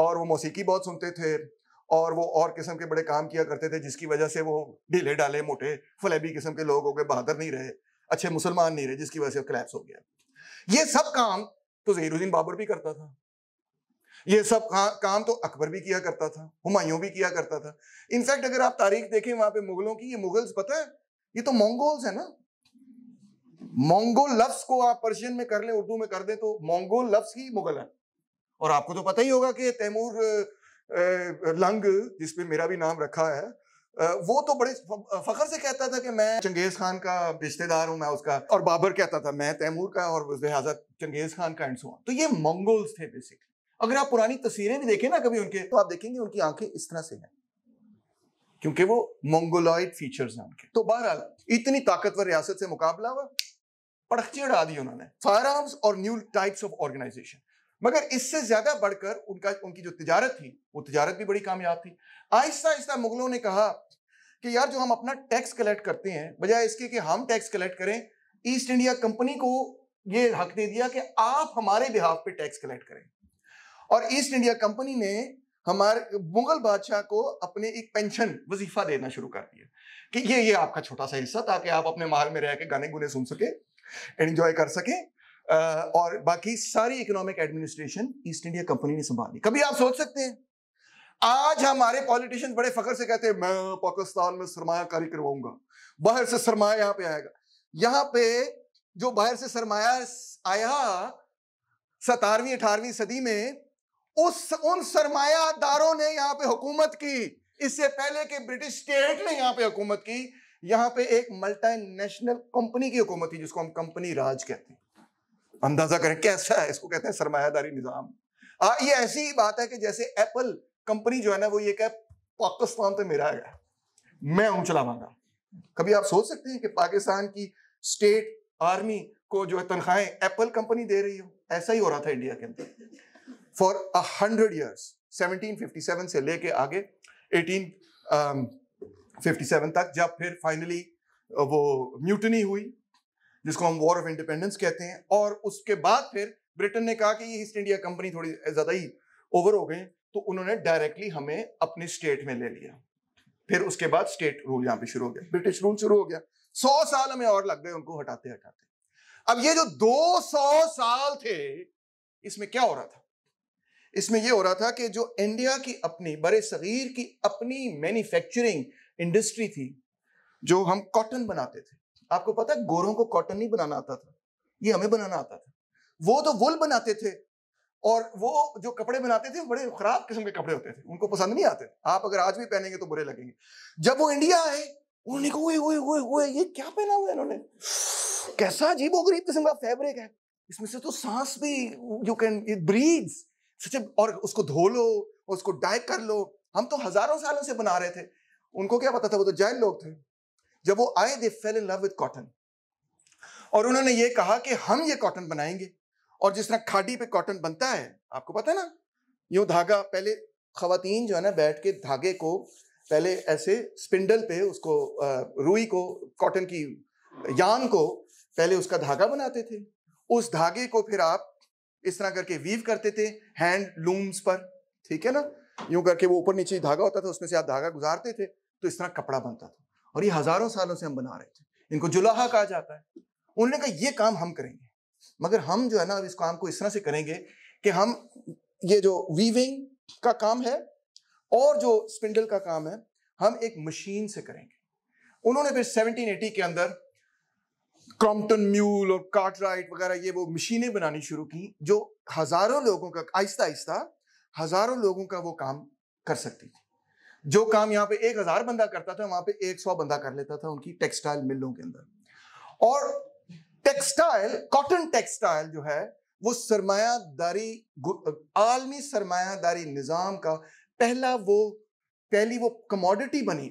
और वो मौसीकी बहुत सुनते थे और वो और किस्म के बड़े काम किया करते थे जिसकी वजह से वो ढीले डाले मोटे फलेबी किस्म के लोग हो गए बहादुर नहीं रहे अच्छे मुसलमान नहीं रहे जिसकी वजह से क्लैप्स हो गया ये सब काम तो जहीरुद्दीन बाबर भी करता था ये सब काम तो अकबर भी किया करता था हुमायूं भी किया करता था इनफैक्ट अगर आप तारीख देखें वहां पे मुगलों की ये मुगल्स पता है ये तो मोंगोल्स है ना मोंगोल लफ्ज को आप पर्शियन में कर ले उर्दू में कर दें तो मोंगोल लफ्ज ही मुगल है और आपको तो पता ही होगा कि तैमूर लंग जिसपे मेरा भी नाम रखा है वो तो बड़े फखर से कहता था कि मैं चंगेज खान का रिश्तेदार हूं मैं उसका और बाबर कहता था मैं तैमूर का और लिहाजा चंगेज खान का एंड सो तो ये मंगोल्स थे बेसिकली अगर आप पुरानी तस्वीरें भी देखें ना कभी उनके तो आप देखेंगे उनकी आंखें इस तरह से हैं क्योंकि वो मंगोलॉइड फीचर्स हैं उनके तो बहरहाल इतनी ताकतवर रियासत से मुकाबला हुआ पड़खचे उड़ा दी उन्होंने फायर आर्म्स और न्यू टाइप्स ऑफ ऑर्गेनाइजेशन मगर इससे ज्यादा बढ़कर उनका उनकी जो तजारत थी वो तजारत भी बड़ी कामयाब थी आहिस्ता आहिस्ता मुगलों ने कहा कि यार जो हम अपना टैक्स कलेक्ट करते हैं बजाय इसके कि हम टैक्स कलेक्ट करें ईस्ट इंडिया कंपनी को ये हक दे दिया कि आप हमारे बिहाफ पे टैक्स कलेक्ट करें और ईस्ट इंडिया कंपनी ने हमारे मुगल बादशाह को अपने एक पेंशन वजीफा देना शुरू कर दिया कि ये ये आपका छोटा सा हिस्सा ताकि आप अपने महल में रह के गाने गुने सुन सके एंजॉय कर सके और बाकी सारी economic administration East India company ने संभाली कभी आप सोच सकते हैं आज हमारे पॉलिटिशियंस बड़े फखर से कहते हैं मैं पाकिस्तान में सरमायाकारी करवाऊंगा बाहर से सरमाया यहां पे आएगा यहां पे जो बाहर से सरमाया आया सतारवीं अठारवी सदी में उस उन सरमायादारों ने यहां पे हुकूमत की इससे पहले कि ब्रिटिश स्टेट ने यहां पे हुकूमत की यहां पे एक मल्टीनेशनल कंपनी की हुकूमत थी जिसको हम कंपनी राज कहते हैं अंदाजा करें कैसा है इसको कहते हैं सरमायादारी निजाम आ, ये ऐसी बात है कि जैसे एप्पल कंपनी जो है ना वो ये कह पाकिस्तान तो मेरा है मैं हूं चलावांगा कभी आप सोच सकते हैं कि पाकिस्तान की स्टेट आर्मी को जो है तनख्वाहें एप्पल कंपनी दे रही हो ऐसा ही हो रहा था इंडिया के अंदर फॉर अ हंड्रेड ईयर्स 1757 से लेके आगे 1857 um, तक जब फिर फाइनली uh, वो म्यूटनी हुई जिसको हम वॉर ऑफ इंडिपेंडेंस कहते हैं और उसके बाद फिर ब्रिटेन ने कहा कि ये ईस्ट इंडिया कंपनी थोड़ी ज़्यादा ही ओवर हो गई तो उन्होंने डायरेक्टली हमें अपने स्टेट में ले लिया फिर उसके बाद स्टेट रूल यहां पे शुरू हो गया ब्रिटिश रूल शुरू हो गया सौ साल हमें और लग गए उनको हटाते हटाते अब ये जो सौ साल थे इसमें क्या हो रहा था इसमें ये हो रहा था कि जो इंडिया की अपनी बड़े सगीर की अपनी मैन्युफैक्चरिंग इंडस्ट्री थी जो हम कॉटन बनाते थे आपको पता है गोरों को कॉटन नहीं बनाना आता था ये हमें बनाना आता था वो तो वुल बनाते थे और वो जो कपड़े बनाते थे वो बड़े खराब किस्म के कपड़े होते थे उनको पसंद नहीं आते आप अगर आज भी पहनेंगे तो बुरे लगेंगे जब वो इंडिया आए उन्होंने कहा हुए हुए हुए ये क्या पहना हुआ है इन्होंने कैसा अजीब वो गरीब किस्म का फैब्रिक है इसमें से तो सांस भी you can it breathe such और उसको धो लो उसको डाई कर लो हम तो हजारों सालों से बना रहे थे उनको क्या पता था वो तो जैन लोग थे जब वो आए they fell in love with cotton और उन्होंने ये कहा कि हम ये कॉटन बनाएंगे और जिस तरह खाड़ी पे कॉटन बनता है आपको पता है ना यूं धागा पहले खातन जो है ना बैठ के धागे को पहले ऐसे स्पिंडल पे उसको रुई को कॉटन की यान को पहले उसका धागा बनाते थे उस धागे को फिर आप इस तरह करके वीव करते थे हैंड लूम्स पर ठीक है ना यूं करके वो ऊपर नीचे धागा होता था उसमें से आप धागा गुजारते थे तो इस तरह कपड़ा बनता था और ये हजारों सालों से हम बना रहे थे इनको जुलाहा कहा जाता है उन्होंने कहा ये काम हम करेंगे मगर हम जो है ना अब इस काम को इस तरह से करेंगे कि हम ये जो वीविंग का काम है और जो स्पिंडल का काम है हम एक मशीन से करेंगे उन्होंने फिर 1780 के अंदर क्रॉम्पटन म्यूल और कार्टराइट वगैरह ये वो मशीनें बनानी शुरू की जो हजारों लोगों का आहिस्ता आहिस्ता हजारों लोगों का वो काम कर सकती थी जो काम यहाँ पे एक हजार बंदा करता था वहां पे एक सौ बंदा कर लेता था उनकी टेक्सटाइल मिलों के अंदर और टेक्सटाइल कॉटन टेक्सटाइल जो है वो सरमायादारी आलमी सरमायादारी निज़ाम का पहला वो पहली वो कमोडिटी बनी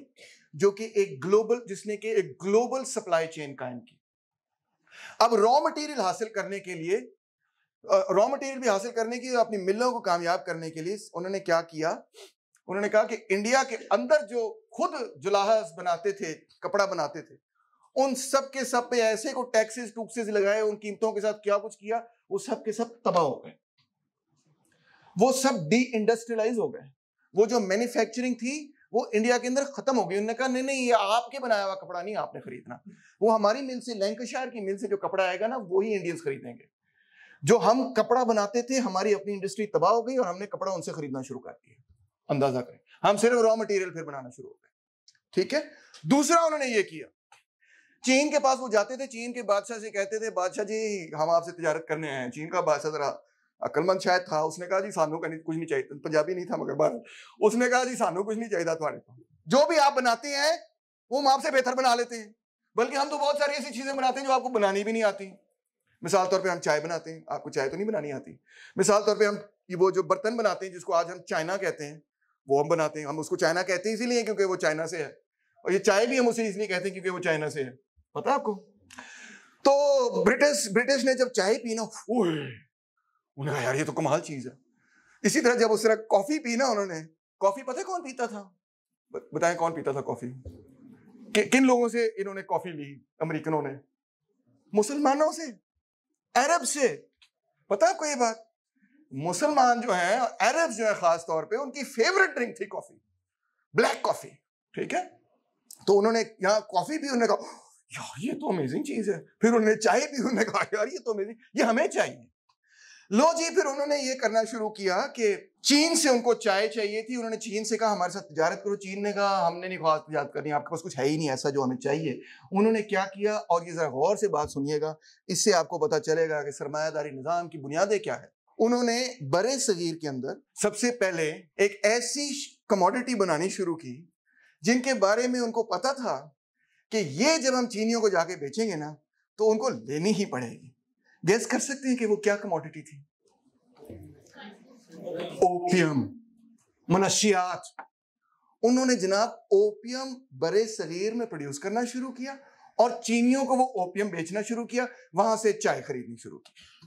जो कि एक ग्लोबल जिसने कि एक ग्लोबल सप्लाई चेन कायम की अब रॉ मटेरियल हासिल करने के लिए रॉ मटेरियल भी हासिल करने की अपनी मिलों को कामयाब करने के लिए उन्होंने क्या किया उन्होंने कहा कि इंडिया के अंदर जो खुद जुलाहस बनाते थे कपड़ा बनाते थे उन सब के सब पे ऐसे को टैक्सेस टूक्सेस लगाए उन कीमतों के साथ क्या कुछ किया वो सब के सब तबाह हो गए वो सब डी इंडस्ट्रियलाइज हो गए वो जो मैन्युफैक्चरिंग थी वो इंडिया के अंदर खत्म हो गई उन्होंने कहा नहीं नहीं ये आपके बनाया हुआ कपड़ा नहीं आपने खरीदना वो हमारी मिल से लैंकशायर की मिल से जो कपड़ा आएगा ना वो ही इंडियंस खरीदेंगे जो हम कपड़ा बनाते थे हमारी अपनी इंडस्ट्री तबाह हो गई और हमने कपड़ा उनसे खरीदना शुरू कर दिया अंदाजा करें हम सिर्फ रॉ मटेरियल फिर बनाना शुरू हो गए ठीक है दूसरा उन्होंने ये किया चीन के पास वो जाते थे चीन के बादशाह से कहते थे बादशाह जी हम आपसे तजारत करने आए हैं चीन का बादशाह जरा अकलमंद शायद था उसने कहा जी सानू का नहीं कुछ नहीं चाहिए पंजाबी नहीं था मगर बार उसने कहा जी सानू कुछ नहीं चाहिए थोड़े तो जो भी आप बनाते हैं वो हम आपसे बेहतर बना लेते हैं बल्कि हम तो बहुत सारी ऐसी चीज़ें बनाते हैं जो आपको बनानी भी नहीं आती मिसाल तौर पे हम चाय बनाते हैं आपको चाय तो नहीं बनानी आती मिसाल तौर पे हम ये वो जो बर्तन बनाते हैं जिसको आज हम चाइना कहते हैं वो हम बनाते हैं हम उसको चाइना कहते हैं इसीलिए क्योंकि वो चाइना से है और ये चाय भी हम उसे इसलिए कहते हैं क्योंकि वो चाइना से है पता है आपको तो ब्रिटिश ब्रिटिश ने जब चाय पीना उन्हें कहा यार ये तो कमाल चीज है इसी तरह जब उस तरह कॉफी पीना उन्होंने कॉफी पता है कौन पीता था बताएं कौन पीता था कॉफी कि, किन लोगों से इन्होंने कॉफी ली अमेरिकनों ने मुसलमानों से अरब से पता है आपको ये बात मुसलमान जो है अरब जो है खास तौर पे उनकी फेवरेट ड्रिंक थी कॉफी ब्लैक कॉफी ठीक है तो उन्होंने यहां कॉफी भी उन्होंने कहा यार ये तो अमेजिंग चीज है फिर उन्हें चाय भी उन्होंने कहा यार ये तो अमेजिंग ये हमें चाहिए लो जी फिर उन्होंने ये करना शुरू किया कि चीन से उनको चाय चाहिए थी उन्होंने चीन से कहा हमारे साथ तजारत करो चीन ने कहा हमने नहीं खास तजारत करनी आपके पास कुछ है ही नहीं ऐसा जो हमें चाहिए उन्होंने क्या किया और ये ज़रा गौर से बात सुनिएगा इससे आपको पता चलेगा कि सरमायादारी निज़ाम की बुनियादें क्या है उन्होंने बड़े सगीर के अंदर सबसे पहले एक ऐसी कमोडिटी बनानी शुरू की जिनके बारे में उनको पता था कि ये जब हम चीनियों को जाके बेचेंगे ना तो उनको लेनी ही पड़ेगी गैस कर सकते हैं कि वो क्या कमोडिटी थी ओपियम मनशियात उन्होंने जनाब ओपियम बड़े शरीर में प्रोड्यूस करना शुरू किया और चीनियों को वो ओपियम बेचना शुरू किया वहां से चाय खरीदनी शुरू की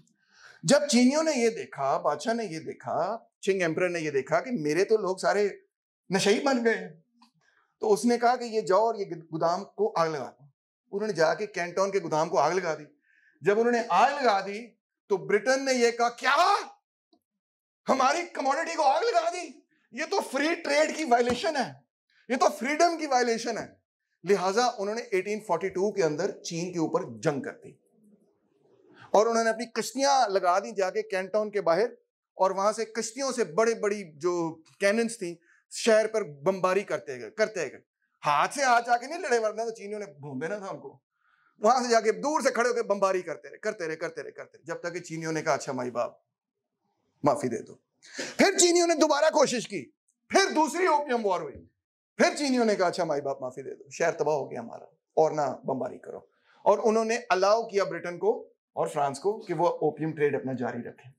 जब चीनियों ने ये देखा बादशाह ने ये देखा चिंग एम्पर ने ये देखा कि मेरे तो लोग सारे नशे ही बन गए हैं तो उसने कहा कि ये जाओ और ये गोदाम को आग लगा दो उन्होंने जाके कैंटोन के गोदाम को आग लगा दी जब उन्होंने आग लगा दी तो ब्रिटेन ने यह कहा क्या हमारी कमोडिटी को आग लगा दी ये तो फ्री ट्रेड की वायलेशन है ये तो फ्रीडम की वायलेशन है लिहाजा उन्होंने 1842 के अंदर चीन के ऊपर जंग कर दी और उन्होंने अपनी कश्तियां लगा दी जाके कैंटोन के बाहर और वहां से कश्तियों से बड़े बड़ी जो कैनन्स थी शहर पर बमबारी करते गए करते गए हाथ से हाथ जाके नहीं लड़े वरना तो चीनियों ने भूम देना था उनको वहां से जाके दूर से खड़े होकर बमबारी करते रहे करते रहे करते रहे करते रहे जब तक चीनियों ने कहा अच्छा माई बाप माफी दे दो फिर चीनियों ने दोबारा कोशिश की फिर दूसरी ओपियम वॉर हुई फिर चीनियों ने कहा अच्छा माई बाप माफी दे दो शहर तबाह हो गया हमारा और ना बमबारी करो और उन्होंने अलाउ किया ब्रिटेन को और फ्रांस को कि वो ओपियम ट्रेड अपना जारी रखे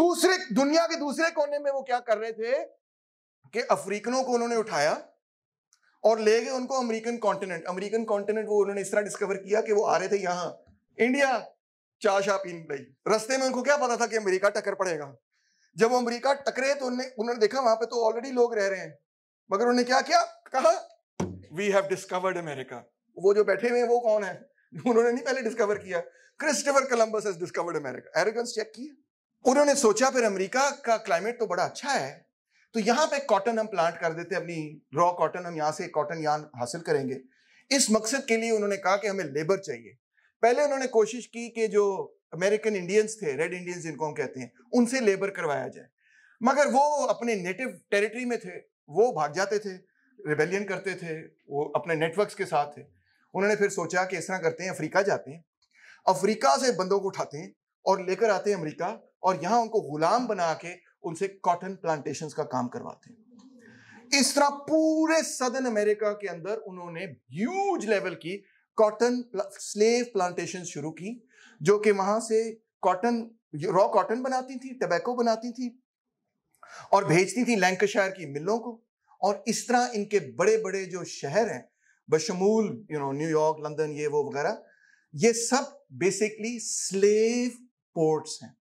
दूसरे दुनिया के दूसरे कोने में वो क्या कर रहे थे कि अफ्रीकनों को उन्होंने उठाया और ले गए उनको अमेरिकन कॉन्टिनेंट अमेरिकन कॉन्टिनेंट वो उन्होंने इस तरह डिस्कवर किया कि वो आ रहे थे यहां इंडिया चा शाह पीन भाई रस्ते में उनको क्या पता था कि अमेरिका टक्कर पड़ेगा जब वो अमेरिका टकरे तो उन्होंने उन्होंने देखा वहां पे तो ऑलरेडी लोग रह रहे हैं मगर उन्होंने क्या किया कहा वी हैव डिस्कवर्ड अमेरिका वो जो बैठे हुए हैं वो कौन है उन्होंने नहीं पहले डिस्कवर किया Christopher Columbus has discovered America arrogance check किया उन्होंने सोचा फिर अमेरिका का क्लाइमेट तो बड़ा अच्छा है तो यहां पे कॉटन हम प्लांट कर देते अपनी रॉ कॉटन हम यहां से कॉटन यहाँ हासिल करेंगे इस मकसद के लिए उन्होंने कहा कि हमें लेबर चाहिए पहले उन्होंने कोशिश की कि जो अमेरिकन इंडियंस थे रेड इंडियंस जिनको हम कहते हैं उनसे लेबर करवाया जाए मगर वो अपने नेटिव टेरिटरी में थे वो भाग जाते थे रिबेलियन करते थे वो अपने नेटवर्क्स के साथ थे उन्होंने फिर सोचा कि इस तरह करते हैं अफ्रीका जाते हैं अफ्रीका से बंदों को उठाते हैं और लेकर आते हैं अमरीका और यहाँ उनको गुलाम बना के उनसे कॉटन प्लांटेशन का काम करवाते हैं इस तरह पूरे सदन अमेरिका के अंदर उन्होंने ह्यूज लेवल की कॉटन स्लेव प्लांटेशन शुरू की जो कि वहां से कॉटन रॉ कॉटन बनाती थी टबैको बनाती थी और भेजती थी लैंकशायर की मिलों को और इस तरह इनके बड़े बड़े जो शहर हैं बशमूल यू नो न्यूयॉर्क लंदन ये वो वगैरह ये सब बेसिकली स्लेव पोर्ट्स हैं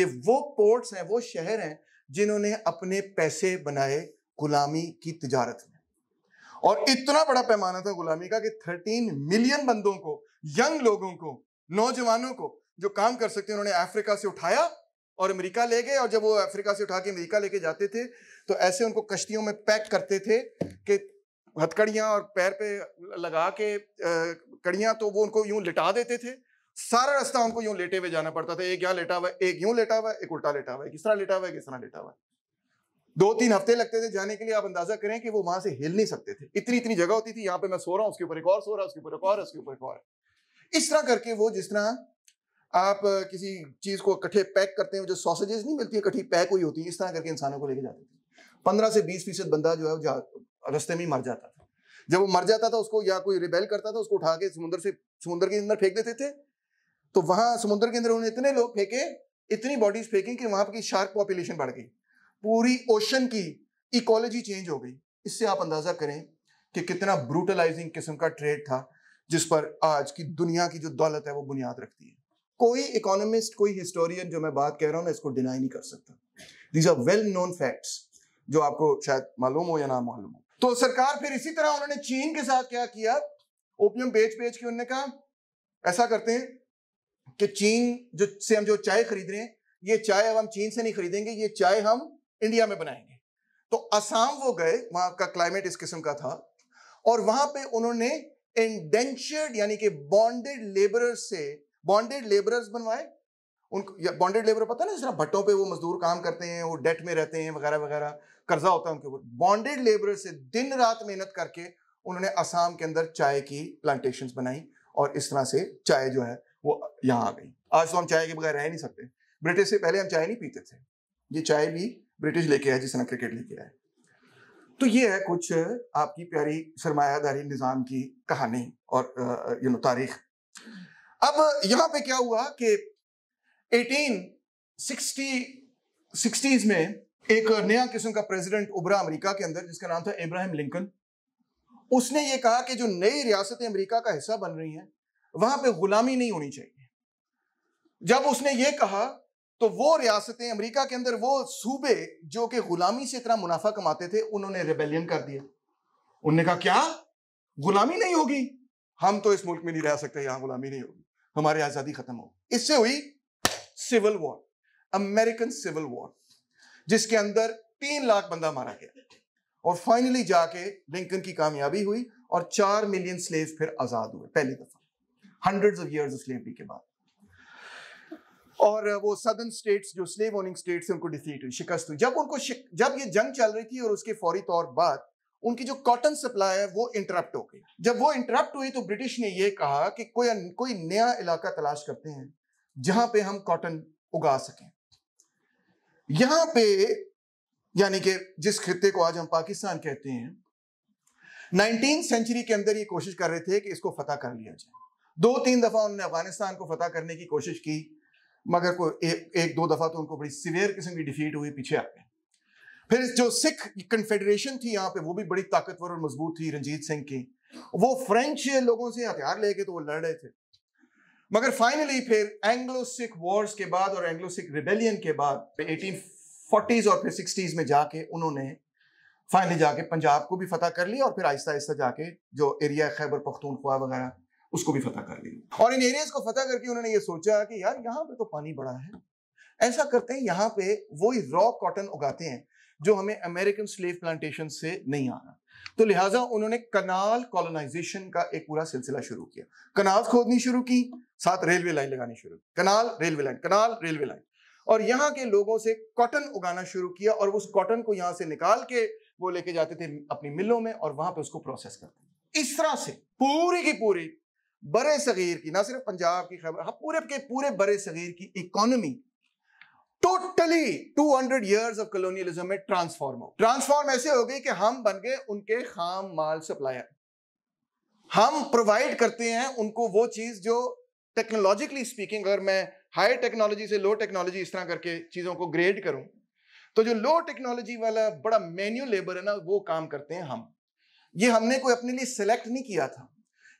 ये वो पोर्ट्स हैं वो शहर हैं जिन्होंने अपने पैसे बनाए गुलामी की तजारत में और इतना बड़ा पैमाना था गुलामी का कि 13 मिलियन बंदों को यंग लोगों को नौजवानों को जो काम कर सकते उन्होंने अफ्रीका से उठाया और अमेरिका ले गए और जब वो अफ्रीका से उठा के अमेरिका लेके जाते थे तो ऐसे उनको कश्तियों में पैक करते थे कि हथकड़ियाँ और पैर पे लगा के कड़ियाँ तो वो उनको यूं लिटा देते थे सारा रास्ता हमको यूं लेटे हुए जाना पड़ता था एक यहां लेटा हुआ एक यूं लेटा हुआ एक उल्टा लेटा हुआ किस तरह लेटा हुआ किस तरह लेटा हुआ दो तीन हफ्ते लगते थे जाने के लिए आप अंदाजा करें कि वो वहां से हिल नहीं सकते थे इतनी इतनी जगह होती थी यहाँ पे मैं सो रहा हूँ उसके ऊपर एक और सो रहा उसके ऊपर एक और उसके ऊपर एक और इस तरह करके वो जिस तरह आप किसी चीज को इकट्ठे पैक करते हैं जो सॉसेजेस नहीं मिलती इकट्ठी पैक हुई होती है इस तरह करके इंसानों को लेके जाते थे पंद्रह से बीस फीसद बंदा जो है रस्ते में ही मर जाता था जब वो मर जाता था उसको या कोई रिबेल करता था उसको उठा के समुद्र से समुद्र के अंदर फेंक देते थे तो वहां समुद्र के अंदर उन्होंने इतने लोग फेंके इतनी बॉडीज फेंकी कि वहां की शार्क पॉपुलेशन बढ़ गई पूरी ओशन की इकोलॉजी चेंज हो गई इससे आप अंदाजा करें कि कितना ब्रूटलाइजिंग किस्म का ट्रेड था जिस पर आज की दुनिया की जो दौलत है वो बुनियाद रखती है कोई इकोनॉमिस्ट कोई हिस्टोरियन जो मैं बात कह रहा हूं ना इसको डिनाई नहीं कर सकता these are well known facts जो आपको शायद मालूम हो या ना मालूम हो तो सरकार फिर इसी तरह उन्होंने चीन के साथ क्या किया ओपियम बेच बेच के उन्होंने कहा ऐसा करते हैं कि चीन जो से हम जो चाय खरीद रहे हैं ये चाय अब हम चीन से नहीं खरीदेंगे ये चाय हम इंडिया में बनाएंगे तो असम वो गए वहां का क्लाइमेट इस किस्म का था और वहां पे उन्होंने इंडेंचर्ड यानी कि बॉन्डेड लेबरर्स से बॉन्डेड लेबरर्स बनवाए उनको बॉन्डेड लेबर पता ना जिस तरह भट्टों पे वो मजदूर काम करते हैं वो डेट में रहते हैं वगैरह वगैरह कर्जा होता है उनके ऊपर बॉन्डेड लेबर से दिन रात मेहनत करके उन्होंने असम के अंदर चाय की प्लांटेशन बनाई और इस तरह से चाय जो है यहाँ आ गई आज तो हम चाय के बगैर रह नहीं सकते ब्रिटिश से पहले हम चाय नहीं पीते थे ये चाय भी ब्रिटिश लेके आए जिसने क्रिकेट लेके आए तो ये है कुछ आपकी प्यारी सरमायादारी निज़ाम की कहानी और यू नो तारीख अब यहाँ पे क्या हुआ कि 1860 में एक नया किस्म का प्रेसिडेंट उभरा अमेरिका के अंदर जिसका नाम था इब्राहिम लिंकन उसने ये कहा कि जो नई रियासतें अमेरिका का हिस्सा बन रही हैं वहां पे गुलामी नहीं होनी चाहिए जब उसने ये कहा तो वो रियासतें अमेरिका के अंदर वो सूबे जो कि गुलामी से इतना मुनाफा कमाते थे उन्होंने रेबेलियन कर दिया उन्होंने कहा क्या गुलामी नहीं होगी हम तो इस मुल्क में नहीं रह सकते यहां गुलामी नहीं होगी हमारी आजादी खत्म हो इससे हुई civil war American civil war जिसके अंदर तीन लाख बंदा मारा गया और फाइनली जाके लिंकन की कामयाबी हुई और चार मिलियन स्लेव फिर आजाद हुए पहली दफा हंड्रेड ऑफ ईयर्स स्लेवरी के बाद और वो सदर्न स्टेट्स जो स्लेव ओनिंग स्टेट्स हैं उनको डिफीट हुई शिकस्त हुई जब उनको जब ये जंग चल रही थी और उसके फौरी तौर बाद उनकी जो कॉटन सप्लाई है वो इंटरप्ट हो गई जब वो इंटरप्ट हुई तो ब्रिटिश ने ये कहा कि कोई कोई नया इलाका तलाश करते हैं जहां पे हम कॉटन उगा सकें यहां पे यानी कि जिस खत्ते को आज हम पाकिस्तान कहते हैं नाइनटीन सेंचुरी के अंदर ये कोशिश कर रहे थे कि इसको फतेह कर लिया जाए दो तीन दफा उन्होंने अफगानिस्तान को फतेह करने की कोशिश की मगर को ए, एक दो दफा तो उनको बड़ी सिवियर किस्म की डिफीट हुई पीछे आ गए फिर जो सिख कन्फेडरेशन थी यहाँ पे वो भी बड़ी ताकतवर और मजबूत थी रंजीत सिंह की वो फ्रेंच लोगों से हथियार लेके तो वो लड़ रहे थे मगर फाइनली फिर एंग्लो सिख वॉर्स के बाद और एंग्लो सिख रिबेलियन के बाद एटीन फोर्टीज और फिर सिक्सटीज में जाके उन्होंने फाइनली जाके पंजाब को भी फतह कर लिया और फिर आहिस्ता आहिस्ता जाके जो एरिया खैबर पख्तूनख्वा वगैरह उसको भी फतह कर लिया और इन एरियाज को फतह करके उन्होंने ये सोचा कि यार यहाँ पे तो पानी बड़ा है ऐसा करते हैं यहाँ पे वो रॉ कॉटन उगाते हैं जो हमें अमेरिकन स्लेव प्लांटेशन से नहीं आ रहा तो लिहाजा उन्होंने कनाल कॉलोनाइजेशन का एक पूरा सिलसिला शुरू किया कनाल खोदनी शुरू की साथ रेलवे लाइन लगानी शुरू की canal railway line canal railway line और यहाँ के लोगों से कॉटन उगाना शुरू किया और उस कॉटन को यहाँ से निकाल के वो लेके जाते थे अपनी मिलों में और वहां पर उसको प्रोसेस करते इस तरह से पूरी की पूरी बर सगीर की ना सिर्फ पंजाब की खबर हाँ पूरे के पूरे बर सगीर की economy totally 200 years of colonialism में ट्रांसफॉर्म हो ट्रांसफॉर्म ऐसे हो गई कि हम बन गए उनके खाम माल सप्लायर हम प्रोवाइड करते हैं उनको वो चीज जो टेक्नोलॉजिकली स्पीकिंग अगर मैं हाई टेक्नोलॉजी से लो टेक्नोलॉजी इस तरह करके चीजों को ग्रेड करूं तो जो लो टेक्नोलॉजी वाला बड़ा मेन्यू लेबर है ना वो काम करते हैं हम ये हमने कोई अपने लिए सिलेक्ट नहीं किया था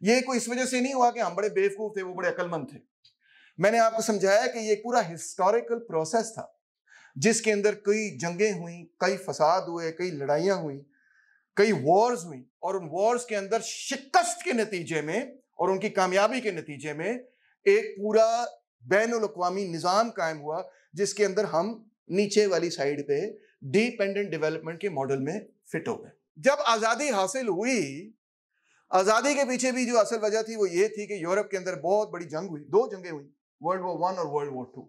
ये कोई इस वजह से नहीं हुआ कि हम बड़े बेवकूफ थे वो बड़े अकलमंद थे मैंने आपको समझाया कि ये पूरा हिस्टोरिकल प्रोसेस था जिसके अंदर कई जंगें हुई कई फसाद हुए कई लड़ाइयां हुई कई वॉर्स हुई और उन वॉर्स के अंदर शिकस्त के नतीजे में और उनकी कामयाबी के नतीजे में एक पूरा बैन अवी निज़ाम कायम हुआ जिसके अंदर हम नीचे वाली साइड पे डिपेंडेंट डेवलपमेंट के मॉडल में फिट हो गए जब आज़ादी हासिल हुई आज़ादी के पीछे भी जो असल वजह थी वो ये थी कि यूरोप के अंदर बहुत बड़ी जंग हुई दो जंगें हुई वर्ल्ड वॉर वन और वर्ल्ड वॉर टू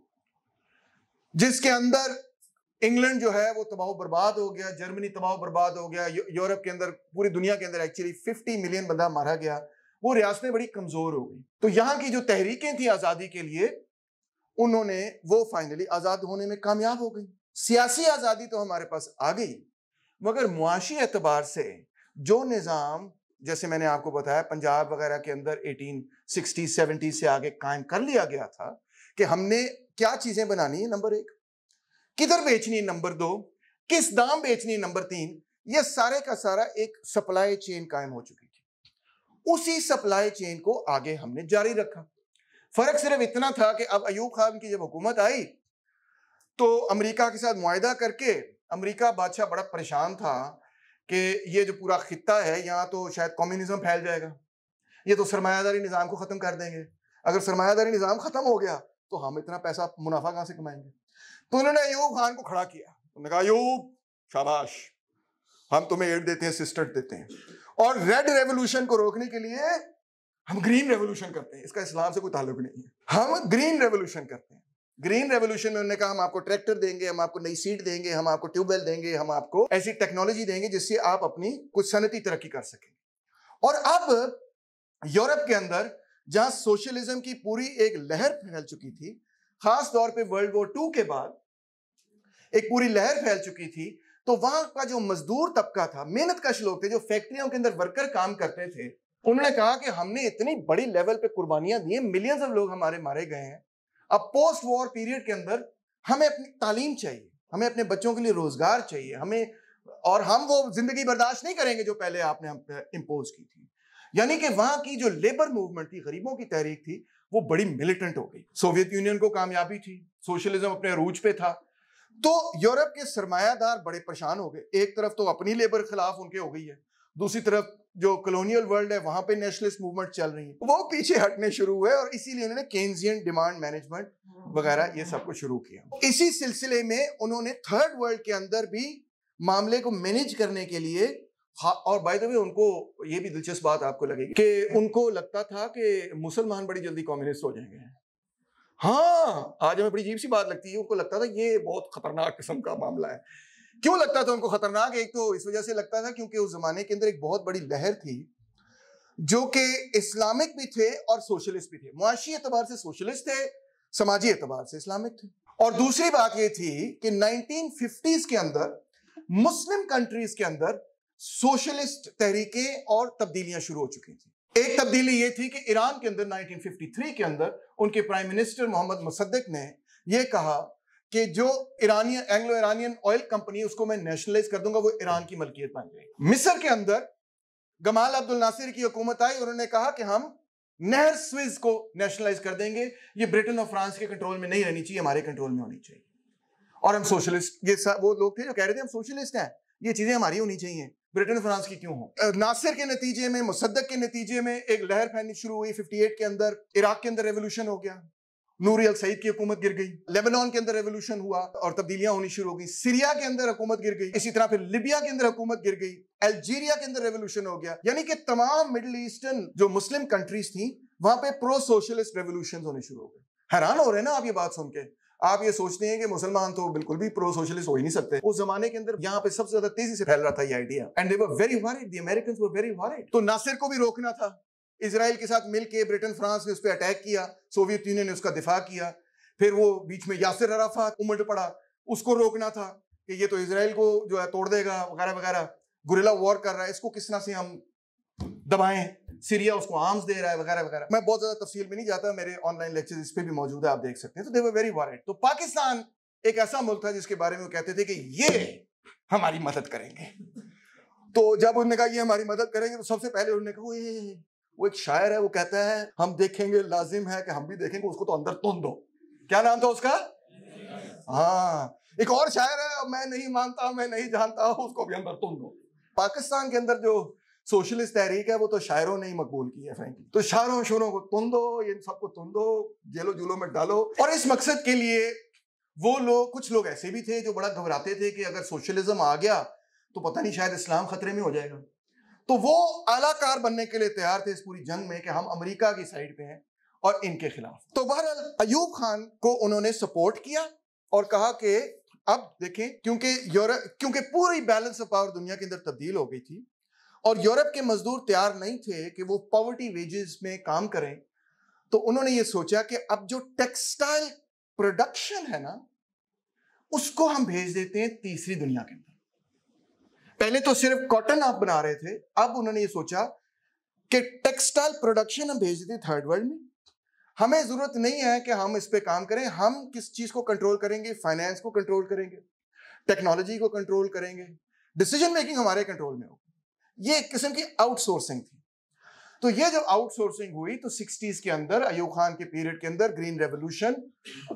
जिसके अंदर इंग्लैंड जो है वो तबाह बर्बाद हो गया जर्मनी तबाह बर्बाद हो गया यूरोप के अंदर पूरी दुनिया के अंदर एक्चुअली 50 मिलियन बंदा मारा गया वो रियासतें बड़ी कमजोर हो गई तो यहां की जो तहरीकें थी आज़ादी के लिए उन्होंने वो फाइनली आज़ाद होने में कामयाब हो गई सियासी आज़ादी तो हमारे पास आ गई मगर मुआशी एतबार से जो निज़ाम जैसे मैंने आपको बताया पंजाब वगैरह के अंदर 1860 70 से आगे कायम कर लिया गया था कि हमने क्या चीजें बनानी है नंबर एक किधर बेचनी है नंबर दो किस दाम बेचनी है नंबर तीन ये सारे का सारा एक सप्लाई चेन कायम हो चुकी थी उसी सप्लाई चेन को आगे हमने जारी रखा फर्क सिर्फ इतना था कि अब अयूब खान की जब हुकूमत आई तो अमेरिका के साथ मुआदा करके अमेरिका बादशाह बड़ा परेशान था कि ये जो पूरा खत्ता है यहाँ तो शायद कम्युनिज्म फैल जाएगा ये तो सरमायादारी निज़ाम को ख़त्म कर देंगे अगर सरमायादारी निज़ाम ख़त्म हो गया तो हम इतना पैसा मुनाफा कहाँ से कमाएंगे तो उन्होंने अयूब खान को खड़ा किया उन्होंने कहा अयूब शाबाश हम तुम्हें एड देते हैं सिस्टर देते हैं और रेड रेवोल्यूशन को रोकने के लिए हम ग्रीन रेवोल्यूशन करते हैं इसका इस्लाम से कोई ताल्लुक नहीं है हम ग्रीन रेवोल्यूशन करते हैं ग्रीन रेवोल्यूशन में उन्होंने कहा हम आपको ट्रैक्टर देंगे हम आपको नई सीट देंगे हम आपको ट्यूबवेल देंगे हम आपको ऐसी टेक्नोलॉजी देंगे जिससे आप अपनी कुछ सनती तरक्की कर सकेंगे और अब यूरोप के अंदर जहां सोशलिज्म की पूरी एक लहर फैल चुकी थी खास तौर पे वर्ल्ड वॉर टू के बाद एक पूरी लहर फैल चुकी थी तो वहां का जो मजदूर तबका था मेहनत कश लोग थे जो फैक्ट्रियों के अंदर वर्कर काम करते थे उन्होंने कहा कि हमने इतनी बड़ी लेवल पे कुर्बानियां दी हैं मिलियंस ऑफ लोग हमारे मारे गए हैं अब पोस्ट वॉर पीरियड के अंदर हमें अपनी तालीम चाहिए हमें अपने बच्चों के लिए रोजगार चाहिए हमें और हम वो जिंदगी बर्दाश्त नहीं करेंगे जो पहले आपने हम इम्पोज की थी यानी कि वहां की जो लेबर मूवमेंट थी गरीबों की तहरीक थी वो बड़ी मिलिटेंट हो गई सोवियत यूनियन को कामयाबी थी सोशलिज्म अपने अरूज पे था तो यूरोप के सरमायादार बड़े परेशान हो गए एक तरफ तो अपनी लेबर खिलाफ उनके हो गई है दूसरी तरफ जो कॉलोनियल वर्ल्ड है वहां पे नेशनलिस्ट मूवमेंट चल रही है वो पीछे हटने शुरू हुए और इसीलिए उन्होंने केन्जियन डिमांड मैनेजमेंट वगैरह ये सब कुछ शुरू किया इसी सिलसिले में उन्होंने थर्ड वर्ल्ड के अंदर भी मामले को मैनेज करने के लिए और बाय द वे उनको ये भी दिलचस्प बात आपको लगेगी कि उनको लगता था कि मुसलमान बड़ी जल्दी कम्युनिस्ट हो जाएंगे हाँ आज हमें बड़ी अजीब सी बात लगती है उनको लगता था ये बहुत खतरनाक किस्म का मामला है क्यों लगता था उनको खतरनाक एक तो इस वजह से लगता था क्योंकि उस जमाने के अंदर एक बहुत बड़ी लहर थी जो कि इस्लामिक भी थे और सोशलिस्ट भी थे मुआशी एतबार से सोशलिस्ट थे समाजी एतबार से इस्लामिक थे और दूसरी बात यह थी कि 1950s के अंदर मुस्लिम कंट्रीज के अंदर सोशलिस्ट तहरीकें और तब्दीलियां शुरू हो चुकी थी एक तब्दीली ये थी कि ईरान के अंदर 1953 के अंदर उनके प्राइम मिनिस्टर मोहम्मद मुसद्दक ने यह कहा कि जो Iranian Anglo Iranian oil company उसको मैं नेशनलाइज कर दूंगा वो ईरान की मलकियत बन जाएगी मिस्र के अंदर गमाल अब्दुल नासिर की हुकूमत आई उन्होंने कहा कि हम नहर स्विज को नेशनलाइज कर देंगे ये ब्रिटेन और फ्रांस के कंट्रोल में नहीं रहनी चाहिए हमारे कंट्रोल में होनी चाहिए और हम सोशलिस्ट ये वो लोग थे जो कह रहे थे हम सोशलिस्ट हैं ये चीजें हमारी होनी चाहिए ब्रिटेन फ्रांस की क्यों हो नासिर के नतीजे में मुसद्दक के नतीजे में एक लहर फैलनी शुरू हुई 58 के अंदर इराक के अंदर रेवोल्यूशन हो गया नूरियल सईद की हुकूमत गिर गई लेबनान के अंदर रेवोल्यूशन हुआ और तब्दीलियां होनी शुरू हो गई सीरिया के अंदर हुकूमत गिर गई इसी तरह फिर लिबिया के अंदर हुकूमत गिर गई अल्जीरिया के अंदर रेवोल्यूशन हो गया यानी कि तमाम मिडल ईस्टर्न जो मुस्लिम कंट्रीज थी वहां पे प्रो सोशलिस्ट रेवोल्यूशन होने शुरू हो गए हैरान हो रहे हैं ना आप ये बात सुन के आप ये सोचते हैं कि मुसलमान तो बिल्कुल भी प्रो सोशलिस्ट हो ही नहीं सकते उस जमाने के अंदर यहाँ पे सबसे ज्यादा तेजी से फैल रहा था ये idea and they were very worried the Americans very worried तो नासिर को भी रोकना था इसराइल के साथ मिलकर ब्रिटेन फ्रांस ने उस पर अटैक किया सोवियत यूनियन ने उसका दिफा किया फिर वो बीच में यासिर अराफा उमट पड़ा उसको रोकना था कि ये तो इसराइल को जो है तोड़ देगा वगैरह वगैरह गुरिला वॉर कर रहा है इसको किस तरह से हम दबाएं सीरिया उसको आर्म्स दे रहा है वगैरह वगैरह मैं बहुत ज्यादा तफसील में नहीं जाता मेरे ऑनलाइन लेक्चर इस पर भी मौजूद है आप देख सकते हैं तो देवर वेरी वॉरेड तो पाकिस्तान एक ऐसा मुल्क था जिसके बारे में वो कहते थे कि ये हमारी मदद करेंगे तो जब उन्होंने कहा ये हमारी मदद करेंगे तो सबसे पहले उन्होंने कहा वो एक शायर है वो कहता है हम देखेंगे लाजिम है कि हम भी देखेंगे उसको तो अंदर तुम दो क्या नाम था उसका हाँ एक और शायर है मैं नहीं मानता मैं नहीं जानता उसको भी अंदर तुम दो पाकिस्तान के अंदर जो सोशलिस्ट तहरीक है वो तो शायरों ने ही मकबूल की है फ्रेंकली तो शायरों शोरों को तुम दो इन सबको तुम दो जेलो जूलो में डालो और इस मकसद के लिए वो लोग कुछ लोग ऐसे भी थे जो बड़ा घबराते थे कि अगर सोशलिज्म आ गया तो पता नहीं शायद इस्लाम खतरे में हो जाएगा तो वो आलाकार बनने के लिए तैयार थे इस पूरी जंग में कि हम अमेरिका की साइड पे हैं और इनके खिलाफ तो बहरहाल अयूब खान को उन्होंने सपोर्ट किया और कहा कि अब देखें क्योंकि यूरोप क्योंकि पूरी बैलेंस ऑफ पावर दुनिया के अंदर तब्दील हो गई थी और यूरोप के मजदूर तैयार नहीं थे कि वो पॉवर्टी वेजेस में काम करें तो उन्होंने ये सोचा कि अब जो टेक्सटाइल प्रोडक्शन है ना उसको हम भेज देते हैं तीसरी दुनिया के अंदर पहले तो सिर्फ कॉटन आप बना रहे थे अब उन्होंने ये सोचा कि टेक्सटाइल प्रोडक्शन हम भेज देते थर्ड वर्ल्ड में हमें जरूरत नहीं है कि हम इस पर काम करें हम किस चीज को कंट्रोल करेंगे फाइनेंस को कंट्रोल करेंगे टेक्नोलॉजी को कंट्रोल करेंगे डिसीजन मेकिंग हमारे कंट्रोल में होगी ये एक किस्म की आउटसोर्सिंग थी तो ये जब आउटसोर्सिंग हुई तो सिक्सटीज के अंदर अयूब खान के पीरियड के अंदर ग्रीन रेवोल्यूशन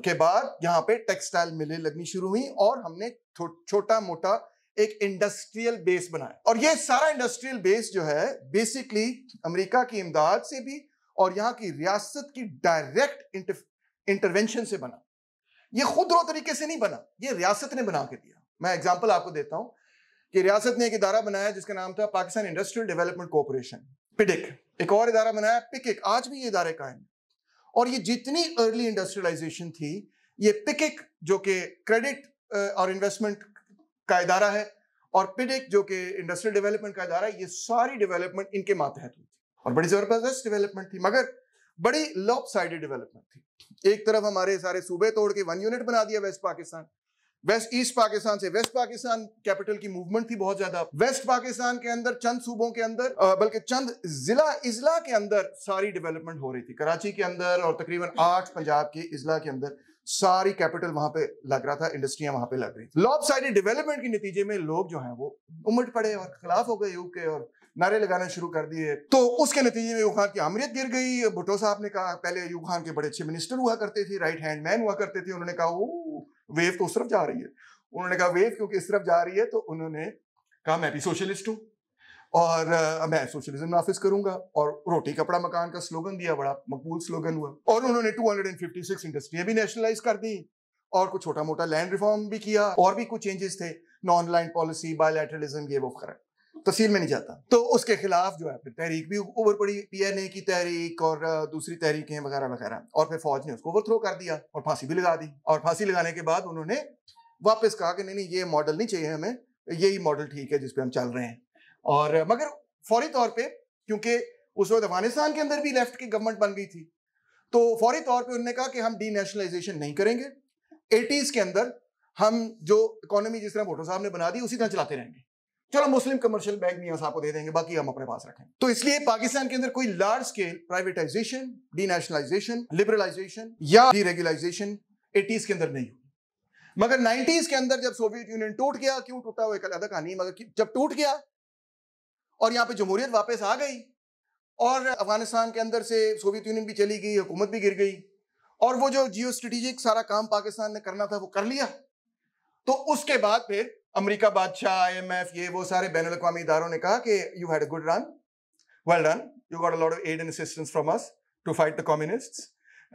के बाद यहाँ पे टेक्सटाइल मिले लगनी शुरू हुई और हमने छोटा मोटा एक इंडस्ट्रियल बेस बनाए और ये सारा इंडस्ट्रियल बेस जो है बेसिकली अमेरिका की इमदाद से भी और यहां की रियासत की डायरेक्ट इंटरवेंशन से बना ये खुद रो तरीके से नहीं बना ये रियासत ने बना के दिया मैं एग्जाम्पल आपको देता हूं कि रियासत ने एक इदारा बनाया जिसका नाम था पाकिस्तान इंडस्ट्रियल डेवलपमेंट कॉरपोरेशन पिडिक एक और इदारा बनाया पिकिक आज भी ये इदारे कायम है और ये जितनी अर्ली इंडस्ट्रियलाइजेशन थी ये पिकिक जो कि क्रेडिट और इन्वेस्टमेंट का इदारा है और पिडिक जो कि इंडस्ट्रियल डेवलपमेंट का इदारा है ये सारी डेवलपमेंट इनके मातहत हुई थी और बड़ी जबरदस्त डेवलपमेंट थी मगर बड़ी लॉप साइड डेवलपमेंट थी एक तरफ हमारे सारे सूबे तोड़ के वन यूनिट बना दिया west Pakistan west east Pakistan से वेस्ट पाकिस्तान कैपिटल की मूवमेंट थी बहुत ज्यादा वेस्ट पाकिस्तान के अंदर चंद सूबों के अंदर बल्कि चंद जिला इजला के अंदर सारी डेवलपमेंट हो रही थी कराची के अंदर और तकरीबन आठ पंजाब के इजला के अंदर सारी कैपिटल वहां पे लग रहा था इंडस्ट्रियां वहां पे लग रही थी लॉब साइड डेवलपमेंट के नतीजे में लोग जो हैं वो उमट पड़े और खिलाफ हो गए के और नारे लगाना शुरू कर दिए तो उसके नतीजे में यू खान की अमरीत गिर गई भुट्टो साहब ने कहा पहले यू खान के बड़े अच्छे मिनिस्टर हुआ करते थे राइट हैंड मैन हुआ करते थे उन्होंने कहा वो वेव तो उस तरफ जा रही है उन्होंने कहा वेव क्योंकि इस तरफ जा रही है तो उन्होंने कहा मैं भी सोशलिस्ट हूँ और आ, मैं सोशलिज्म नाफिज करूंगा और रोटी कपड़ा मकान का स्लोगन दिया बड़ा मकबूल स्लोगन हुआ और उन्होंने 256 इंडस्ट्रियां भी नेशनलाइज कर दी और कुछ छोटा मोटा लैंड रिफॉर्म भी किया और भी कुछ चेंजेस थे नॉन लैंड पॉलिसी बायोलेटरलिज्म ये वो खरा तफसील में नहीं जाता तो उसके खिलाफ जो है फिर तहरीक भी ओवर पड़ी पी एन ए की तहरीक और दूसरी तहरीकें वगैरह वगैरह और फिर फौज ने उसको ओवरथ्रो कर दिया और फांसी भी लगा दी और फांसी लगाने के बाद उन्होंने वापस कहा कि नहीं नहीं ये मॉडल नहीं चाहिए हमें यही मॉडल ठीक है जिसपे हम चल रहे हैं और मगर फौरी तौर पे क्योंकि उस वक्त अफगानिस्तान के अंदर भी लेफ्ट की गवर्नमेंट बन गई थी तो फौरी तौर पे उन्होंने कहा कि हम डी नेशनलाइजेशन नहीं करेंगे एटीज के अंदर हम जो इकोनॉमी जिस तरह भोटो साहब ने बना दी उसी तरह चलाते रहेंगे चलो मुस्लिम कमर्शियल बैंक मियाँ साहब को दे देंगे बाकी हम अपने पास रखें तो इसलिए पाकिस्तान के अंदर कोई large scale privatisation de nationalisation liberalisation या रेगुलाइजेशन एटीज के अंदर नहीं हुई मगर नाइनटीज के अंदर जब सोवियत यूनियन टूट गया क्यों टूटा हुआ एक अलग कहानी मगर जब टूट गया और यहाँ पे जमहूरियत वापस आ गई और अफगानिस्तान के अंदर से सोवियत यूनियन भी चली गई हुकूमत भी गिर गई और वो जो जियो स्ट्रेटिजिक सारा काम पाकिस्तान ने करना था वो कर लिया तो उसके बाद फिर अमेरिका बादशाह आई एम एफ ये वो सारे बैन अवी इदारों ने कहा कि you had a good run well done you got a lot of aid and assistance from us to fight the communist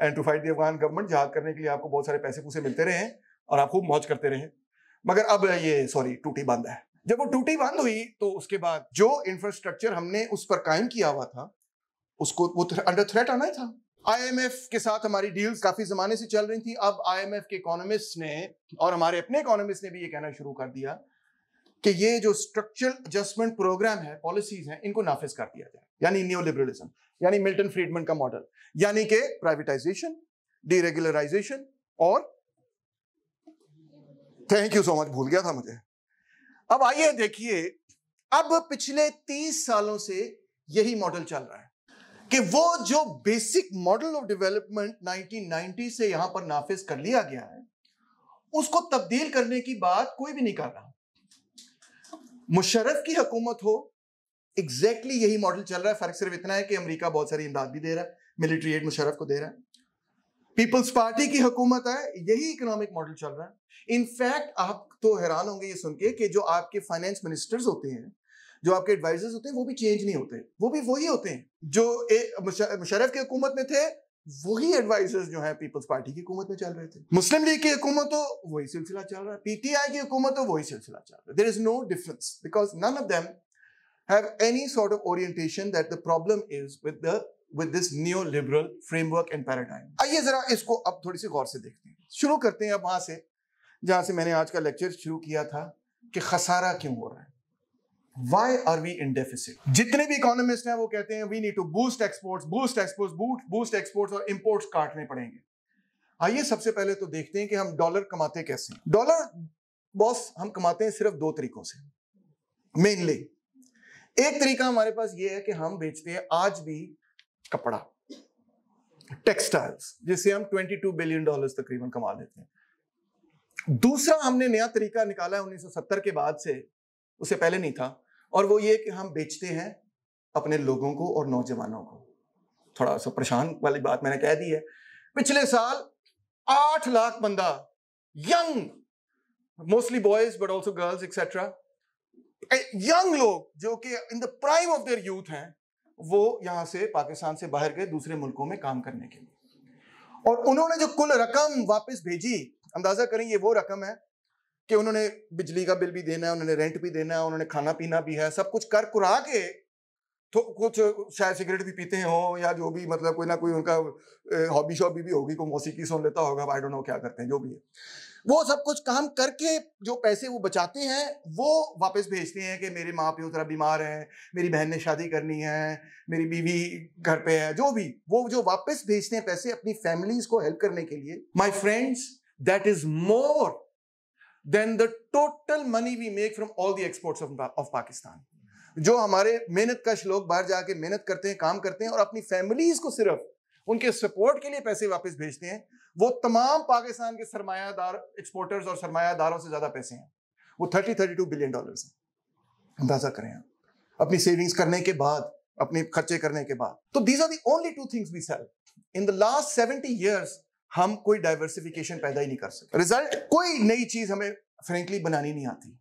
and to fight the Afghan government जहाद करने के लिए आपको बहुत सारे पैसे पूसे मिलते रहे और आप खूब मौज करते रहे मगर अब ये सॉरी टूटी बंद है जब वो टूटी बंद हुई तो उसके बाद जो इंफ्रास्ट्रक्चर हमने उस पर कायम किया हुआ था उसको वो अंडर थ्रेट आना ही था आईएमएफ के साथ हमारी डील्स काफी जमाने से चल रही थी अब आईएमएफ के इकोनॉमिस्ट ने और हमारे अपने इकोनॉमिस्ट ने भी ये कहना शुरू कर दिया कि ये जो स्ट्रक्चरल एडजस्टमेंट प्रोग्राम है पॉलिसीज हैं इनको नाफिज कर दिया जाए यानी न्यू लिबरलिज्म यानी मिल्टन फ्रीडमन का मॉडल यानी कि प्राइवेटाइजेशन डीरेगुलराइजेशन और थैंक यू सो मच भूल गया था मुझे अब आइए देखिए अब पिछले तीस सालों से यही मॉडल चल रहा है कि वो जो बेसिक मॉडल ऑफ डेवलपमेंट 1990 से यहां पर नाफिज कर लिया गया है उसको तब्दील करने की बात कोई भी नहीं कर रहा मुशरफ की हकूमत हो एग्जैक्टली exactly यही मॉडल चल रहा है फर्क सिर्फ इतना है कि अमेरिका बहुत सारी इमदाद भी दे रहा है मिलिट्री एड मुशरफ को दे रहा है पीपल्स पार्टी की हुकूमत है यही इकोनॉमिक मॉडल चल रहा है इनफैक्ट आप तो हैरान होंगे ये सुन के कि जो आपके फाइनेंस मिनिस्टर्स होते हैं जो आपके एडवाइजर्स होते हैं वो भी चेंज नहीं होते वो भी वही होते हैं जो मुशरफ की हुकूमत में थे वही एडवाइजर्स जो है पीपल्स पार्टी की हुकूमत में चल रहे थे मुस्लिम लीग की हुकूमत हो वही सिलसिला चल रहा है पीटीआई की हुकूमत हो वही सिलसिला चल रहा है there is no difference because none of them have any sort of orientation that the problem is with the with this new liberal framework and paradigm आइए जरा इसको अब थोड़ी सी गौर से देखते हैं शुरू करते हैं अब वहां से जहां से मैंने आज का लेक्चर शुरू किया था कि खसारा क्यों हो रहा है Why are we in deficit? जितने भी इकोनॉमिस्ट हैं वो कहते हैं we need to boost exports boost exports boost boost exports और इंपोर्ट्स काटने पड़ेंगे आइए सबसे पहले तो देखते हैं कि हम डॉलर कमाते कैसे हैं डॉलर बॉस हम कमाते हैं सिर्फ दो तरीकों से मेनली एक तरीका हमारे पास ये है कि हम बेचते हैं आज भी कपड़ा टेक्सटाइल्स जिसे हम 22 बिलियन डॉलर्स तकरीबन कमा लेते हैं दूसरा हमने नया तरीका निकाला है 1970 के बाद से उससे पहले नहीं था और वो ये कि हम बेचते हैं अपने लोगों को और नौजवानों को थोड़ा सा परेशान वाली बात मैंने कह दी है पिछले साल आठ लाख बंदा young mostly boys but also girls etcetera young लोग जो कि in the prime of their youth हैं वो यहां से पाकिस्तान से बाहर गए दूसरे मुल्कों में काम करने के लिए और उन्होंने जो कुल रकम वापस भेजी अंदाजा करें ये वो रकम है कि उन्होंने बिजली का बिल भी देना है उन्होंने रेंट भी देना है उन्होंने खाना पीना भी है सब कुछ कर कुरा के तो कुछ शायद सिगरेट भी पीते हो या जो भी मतलब कोई ना कोई उनका हॉबी शॉबी भी होगी कोई मौसीकी सुन लेता होगा आई डोंट नो क्या करते हैं जो भी है वो सब कुछ काम करके जो पैसे वो बचाते हैं वो वापस भेजते हैं कि मेरे माँ प्यो जरा बीमार हैं मेरी बहन ने शादी करनी है मेरी बीवी घर पे है जो भी वो जो वापस भेजते हैं पैसे अपनी फैमिलीज को हेल्प करने के लिए my friends that is more than the total money we make from all the exports of Pakistan जो हमारे मेहनत कश लोग बाहर जाके मेहनत करते हैं काम करते हैं और अपनी फैमिलीज को सिर्फ उनके सपोर्ट के लिए पैसे वापस भेजते हैं वो तमाम पाकिस्तान के सरमायादार एक्सपोर्टर्स और सरमायादारों से ज्यादा पैसे हैं वो thirty thirty two billion dollar है अंदाजा करें आप अपनी सेविंग्स करने के बाद अपने खर्चे करने के बाद तो these are the only two things we sell in the last seventy years हम कोई डाइवर्सिफिकेशन पैदा ही नहीं कर सकते रिजल्ट कोई नई चीज हमें फ्रेंकली बनानी नहीं आती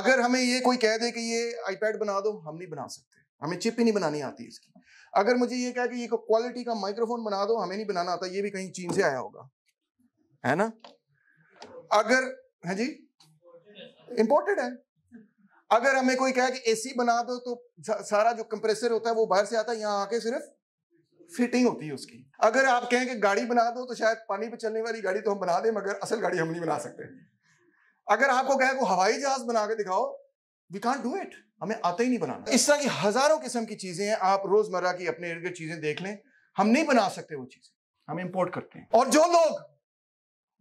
अगर हमें ये कोई कह दे कि ये आईपैड बना दो हम नहीं बना सकते हमें चिप ही नहीं बनानी आती इसकी अगर मुझे ये कहा कि ये क्वालिटी का माइक्रोफोन बना दो हमें नहीं बनाना आता ये भी कहीं चीन से आया होगा है ना अगर है हाँ जी इंपोर्टेड है अगर हमें कोई कहे कि एसी बना दो तो सारा जो कंप्रेसर होता है वो बाहर से आता है यहां आके सिर्फ फिटिंग होती है उसकी अगर आप कहें कि गाड़ी बना दो तो शायद पानी पे चलने वाली गाड़ी तो हम बना दें मगर असल गाड़ी हम नहीं बना सकते अगर आपको कहे को हवाई जहाज बना के दिखाओ वी कॉन्ट डू इट हमें आता ही नहीं बनाना इस तरह की हजारों किस्म की चीजें हैं आप रोजमर्रा की अपने इर्द चीजें देख लें हम नहीं बना सकते वो चीजें हम इंपोर्ट करते हैं और जो लोग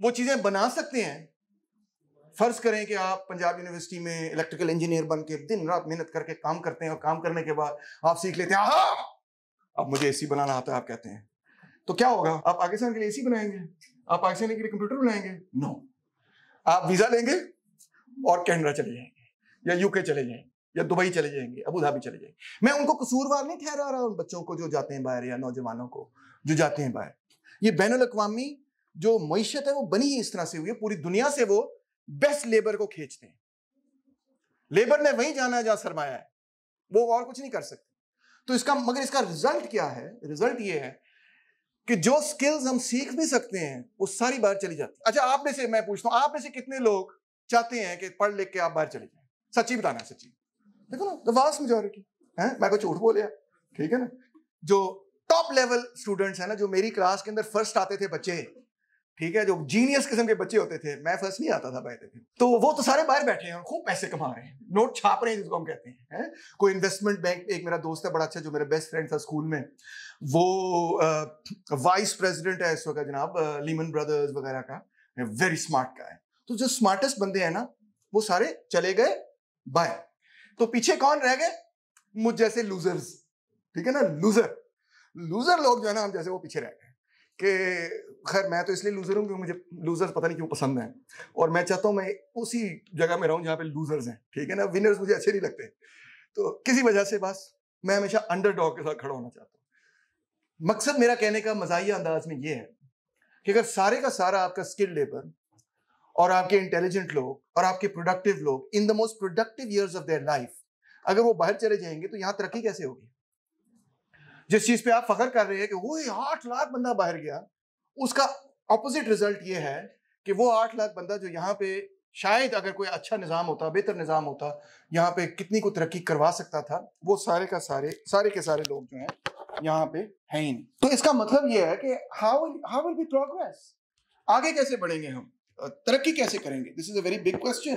वो चीजें बना सकते हैं फर्ज करें कि आप पंजाब यूनिवर्सिटी में इलेक्ट्रिकल इंजीनियर बन के दिन रात मेहनत करके काम करते हैं और काम करने के बाद आप सीख लेते हैं आहा अब मुझे एसी बनाना आता है आप कहते हैं तो क्या होगा आप पाकिस्तान के लिए एसी बनाएंगे आप पाकिस्तान के लिए कंप्यूटर बनाएंगे नो आप वीजा लेंगे और कैनेडा चले जाएंगे या यूके चले जाएंगे या दुबई चले जाएंगे अबूधाबी चले जाएंगे मैं उनको कसूरवार नहीं ठहरा रहा उन बच्चों को जो जाते हैं बाहर या नौजवानों को जो जाते हैं बाहर ये बैन अवी जो मीशत है वो बनी ही इस तरह से हुई है पूरी दुनिया से वो बेस्ट लेबर को खींचते हैं लेबर ने वहीं जाना है जहां सरमाया है वो और कुछ नहीं कर सकते तो इसका मगर इसका रिजल्ट क्या है रिजल्ट ये है कि जो स्किल्स हम सीख भी सकते हैं वो सारी बाहर चली जाती है अच्छा आप में से मैं पूछता हूँ आप में से कितने लोग चाहते हैं कि पढ़ लिख के आप बाहर चले जाए सच्ची बताना है सच्ची देखो ना द वास्ट मेजोरिटी है मैं कुछ झूठ बोलिया ठीक है ना जो टॉप लेवल स्टूडेंट्स है ना जो मेरी क्लास के अंदर फर्स्ट आते थे बच्चे ठीक है जो जीनियस किस्म के बच्चे होते थे मैं फर्स्ट नहीं आता था बैठे थे तो वो तो सारे बाहर बैठे हैं और खूब पैसे कमा रहे हैं नोट छाप रहे हैं जिसको हम कहते हैं है? कोई इन्वेस्टमेंट बैंक एक मेरा दोस्त है बड़ा अच्छा जो मेरा बेस्ट फ्रेंड था स्कूल में वो वाइस प्रेसिडेंट है इस वक्त जनाब लीमन ब्रदर्स वगैरह का वेरी स्मार्ट का है तो जो स्मार्टेस्ट बंदे हैं ना वो सारे चले गए बाय तो पीछे कौन रह गए मुझ जैसे लूजर्स ठीक है ना लूजर लूजर लोग जो है ना हम जैसे वो पीछे रह गए कि खैर मैं तो इसलिए लूजर हूँ क्योंकि मुझे लूजर्स पता नहीं क्यों पसंद है और मैं चाहता हूँ मैं उसी जगह में रहूँ जहाँ पे लूजर्स हैं ठीक है ना विनर्स मुझे अच्छे नहीं लगते तो किसी वजह से बस मैं हमेशा अंडर के साथ खड़ा होना चाहता हूँ मकसद मेरा कहने का मजाही अंदाज में ये है कि अगर सारे का सारा आपका स्किल लेबर और आपके इंटेलिजेंट लोग और आपके प्रोडक्टिव लोग in the most productive years of their life अगर वो बाहर चले जाएंगे तो यहाँ तरक्की कैसे होगी जिस चीज पे आप फखर कर रहे हैं कि वो आठ लाख बंदा बाहर गया उसका ऑपोजिट रिजल्ट ये है कि वो आठ लाख बंदा जो यहाँ पे शायद अगर कोई अच्छा निज़ाम होता बेहतर निज़ाम होता यहाँ पे कितनी को तरक्की करवा सकता था वो सारे का सारे सारे के सारे लोग जो हैं यहाँ पे हैं ही नहीं तो इसका मतलब ये है कि how how will be progress आगे कैसे बढ़ेंगे हम तरक्की कैसे करेंगे this is a very big question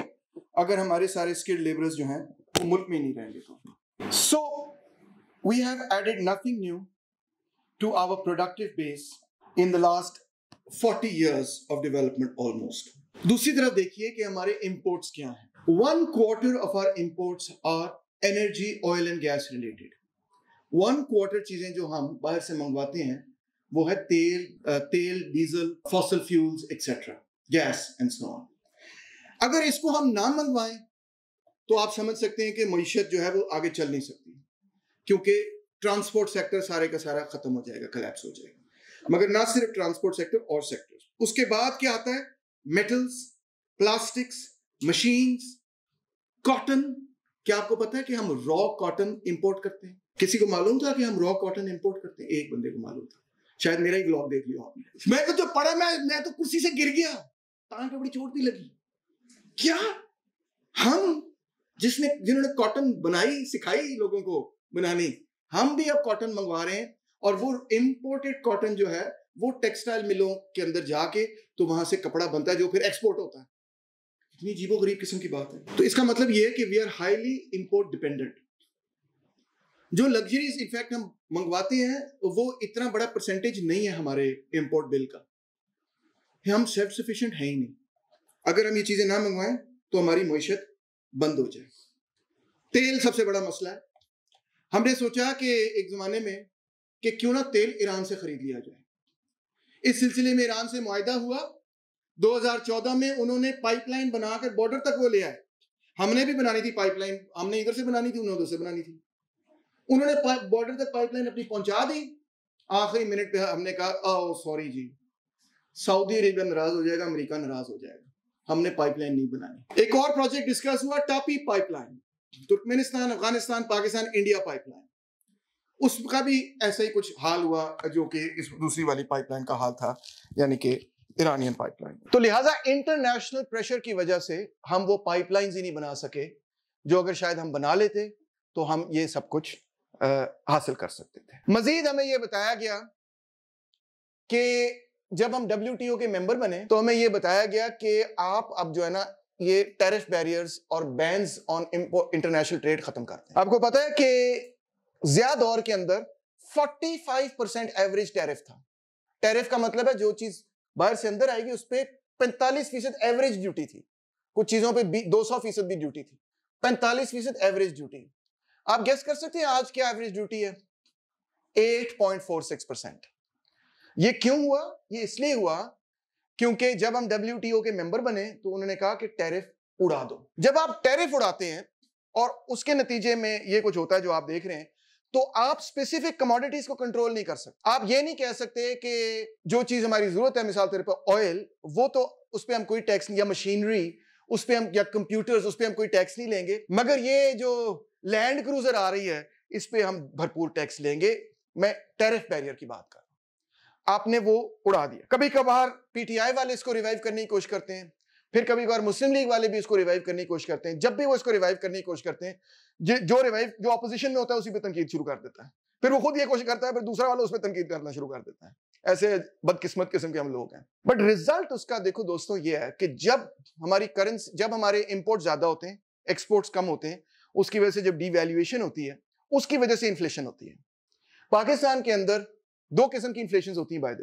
अगर हमारे सारे स्किल्ड लेबरर्स जो हैं वो मुल्क में नहीं रहेंगे तो so we have added nothing new to our productive base in the last 40 years of development almost दूसरी तरफ देखिए कि हमारे इंपोर्ट्स क्या हैं one quarter of our imports are energy oil and gas related one quarter चीजें जो हम बाहर से मंगवाते हैं वो है तेल तेल diesel fossil fuels etcetera gas and so on अगर इसको हम ना मंगवाएं तो आप समझ सकते हैं कि मीशत जो है वो आगे चल नहीं सकती क्योंकि ट्रांसपोर्ट सेक्टर सारे का सारा खत्म हो जाएगा कलेप्स हो जाएगा मगर ना सिर्फ ट्रांसपोर्ट सेक्टर और सेक्टर उसके बाद क्या आता है मेटल्स प्लास्टिक्स मशीन्स कॉटन क्या आपको पता है कि हम रॉ कॉटन इंपोर्ट करते हैं किसी को मालूम था कि हम रॉ कॉटन इंपोर्ट करते हैं एक बंदे को मालूम था शायद मेरा ही ब्लॉग देख लिया आपने मैं तो जो पढ़ा मैं मैं तो कुर्सी से गिर गया टांग पे बड़ी चोट भी लगी क्या हम जिसने जिन्होंने कॉटन बनाई सिखाई लोगों को बनाने हम भी अब कॉटन मंगवा रहे हैं और वो इंपोर्टेड कॉटन जो है वो टेक्सटाइल मिलों के अंदर जाके तो वहां से कपड़ा बनता है जो फिर एक्सपोर्ट होता है इतनी जीवो गरीब किस्म की बात है तो इसका मतलब ये है कि we are highly import dependent जो लग्जरीज इनफैक्ट हम मंगवाते हैं वो इतना बड़ा परसेंटेज नहीं है हमारे इम्पोर्ट बिल का हम सेल्फ सफिशियंट है ही नहीं अगर हम ये चीज़ें ना मंगवाएं तो हमारी मीशत बंद हो जाए तेल सबसे बड़ा मसला है हमने सोचा कि एक ज़माने में कि क्यों ना तेल ईरान से ख़रीद लिया जाए इस सिलसिले में ईरान से मुआदा हुआ 2014 में उन्होंने पाइपलाइन बनाकर बॉर्डर तक वो ले आए हमने भी बनानी थी पाइपलाइन हमने इधर से बनानी थी उन्होंने उधर से बनानी थी उन्होंने बॉर्डर तक पाइपलाइन अपनी पहुंचा दी आखिरी मिनट पे हमने कहा oh oh, sorry ji Saudi Arabia नाराज हो जाएगा अमेरिका नाराज हो जाएगा हमने पाइपलाइन नहीं बनाई एक और प्रोजेक्ट डिस्कस हुआ TAPI pipeline Turkmenistan Afghanistan Pakistan India pipeline उसका भी ऐसा ही कुछ हाल हुआ जो कि इस दूसरी वाली पाइपलाइन का हाल था यानी कि ईरानियन पाइपलाइन तो लिहाजा इंटरनेशनल प्रेशर की वजह से हम वो पाइपलाइन ही नहीं बना सके जो अगर शायद हम बना लेते तो हम ये सब कुछ आ, हासिल कर सकते थे मजीद हमें यह बताया गया कि जब हम डब्ल्यू के मेंबर बने तो हमें ये बताया गया कि आप अब जो है ना ये टेरिफ बैरियर्स और बैन्स ऑन इंटरनेशनल ट्रेड खत्म करते हैं आपको पता है कि ज्यादा दौर के अंदर 45 परसेंट एवरेज टैरिफ था टैरिफ का मतलब है जो चीज बाहर से अंदर आएगी उस पर पैंतालीस फीसद एवरेज ड्यूटी थी कुछ चीजों पर दो सौ फीसद भी ड्यूटी थी पैंतालीस फीसद एवरेज ड्यूटी आप गेस कर सकते हैं आज क्या एवरेज ड्यूटी है एट परसेंट ये क्यों हुआ ये इसलिए हुआ क्योंकि जब हम डब्ल्यू के मेंबर बने तो उन्होंने कहा कि टैरिफ उड़ा दो जब आप टैरिफ उड़ाते हैं और उसके नतीजे में ये कुछ होता है जो आप देख रहे हैं तो आप स्पेसिफिक कमोडिटीज को कंट्रोल नहीं कर सकते आप ये नहीं कह सकते कि जो चीज हमारी जरूरत है मिसाल तौर पर ऑयल वो तो उस पर हम कोई टैक्स या मशीनरी उस पर हम या कंप्यूटर्स उस पर हम कोई टैक्स नहीं लेंगे मगर ये जो लैंड क्रूजर आ रही है इस पर हम भरपूर टैक्स लेंगे मैं टेरिफ बैरियर की बात कर आपने वो उड़ा दिया कभी कभार पीटीआई वाले इसको रिवाइव करने की कोशिश करते हैं फिर कभी कभार मुस्लिम लीग वाले भी इसको रिवाइव करने की कोशिश करते हैं जब भी वो इसको रिवाइव करने की कोशिश करते हैं जो रिवाइव जो अपोजिशन में होता है उसी पर तनकीद शुरू कर देता है फिर वो खुद ये कोशिश करता है फिर दूसरा वाला उस पर तनकीद करना शुरू कर देता है ऐसे बदकिस्मत किस्म के हम लोग हैं बट रिजल्ट उसका देखो दोस्तों ये है कि जब हमारी करेंसी जब हमारे इम्पोर्ट ज्यादा होते हैं एक्सपोर्ट्स कम होते हैं उसकी वजह से जब डिवैल्यूएशन होती है उसकी वजह से इन्फ्लेशन होती है पाकिस्तान के अंदर दो किस्म की इन्फ्लेशन होती है बाय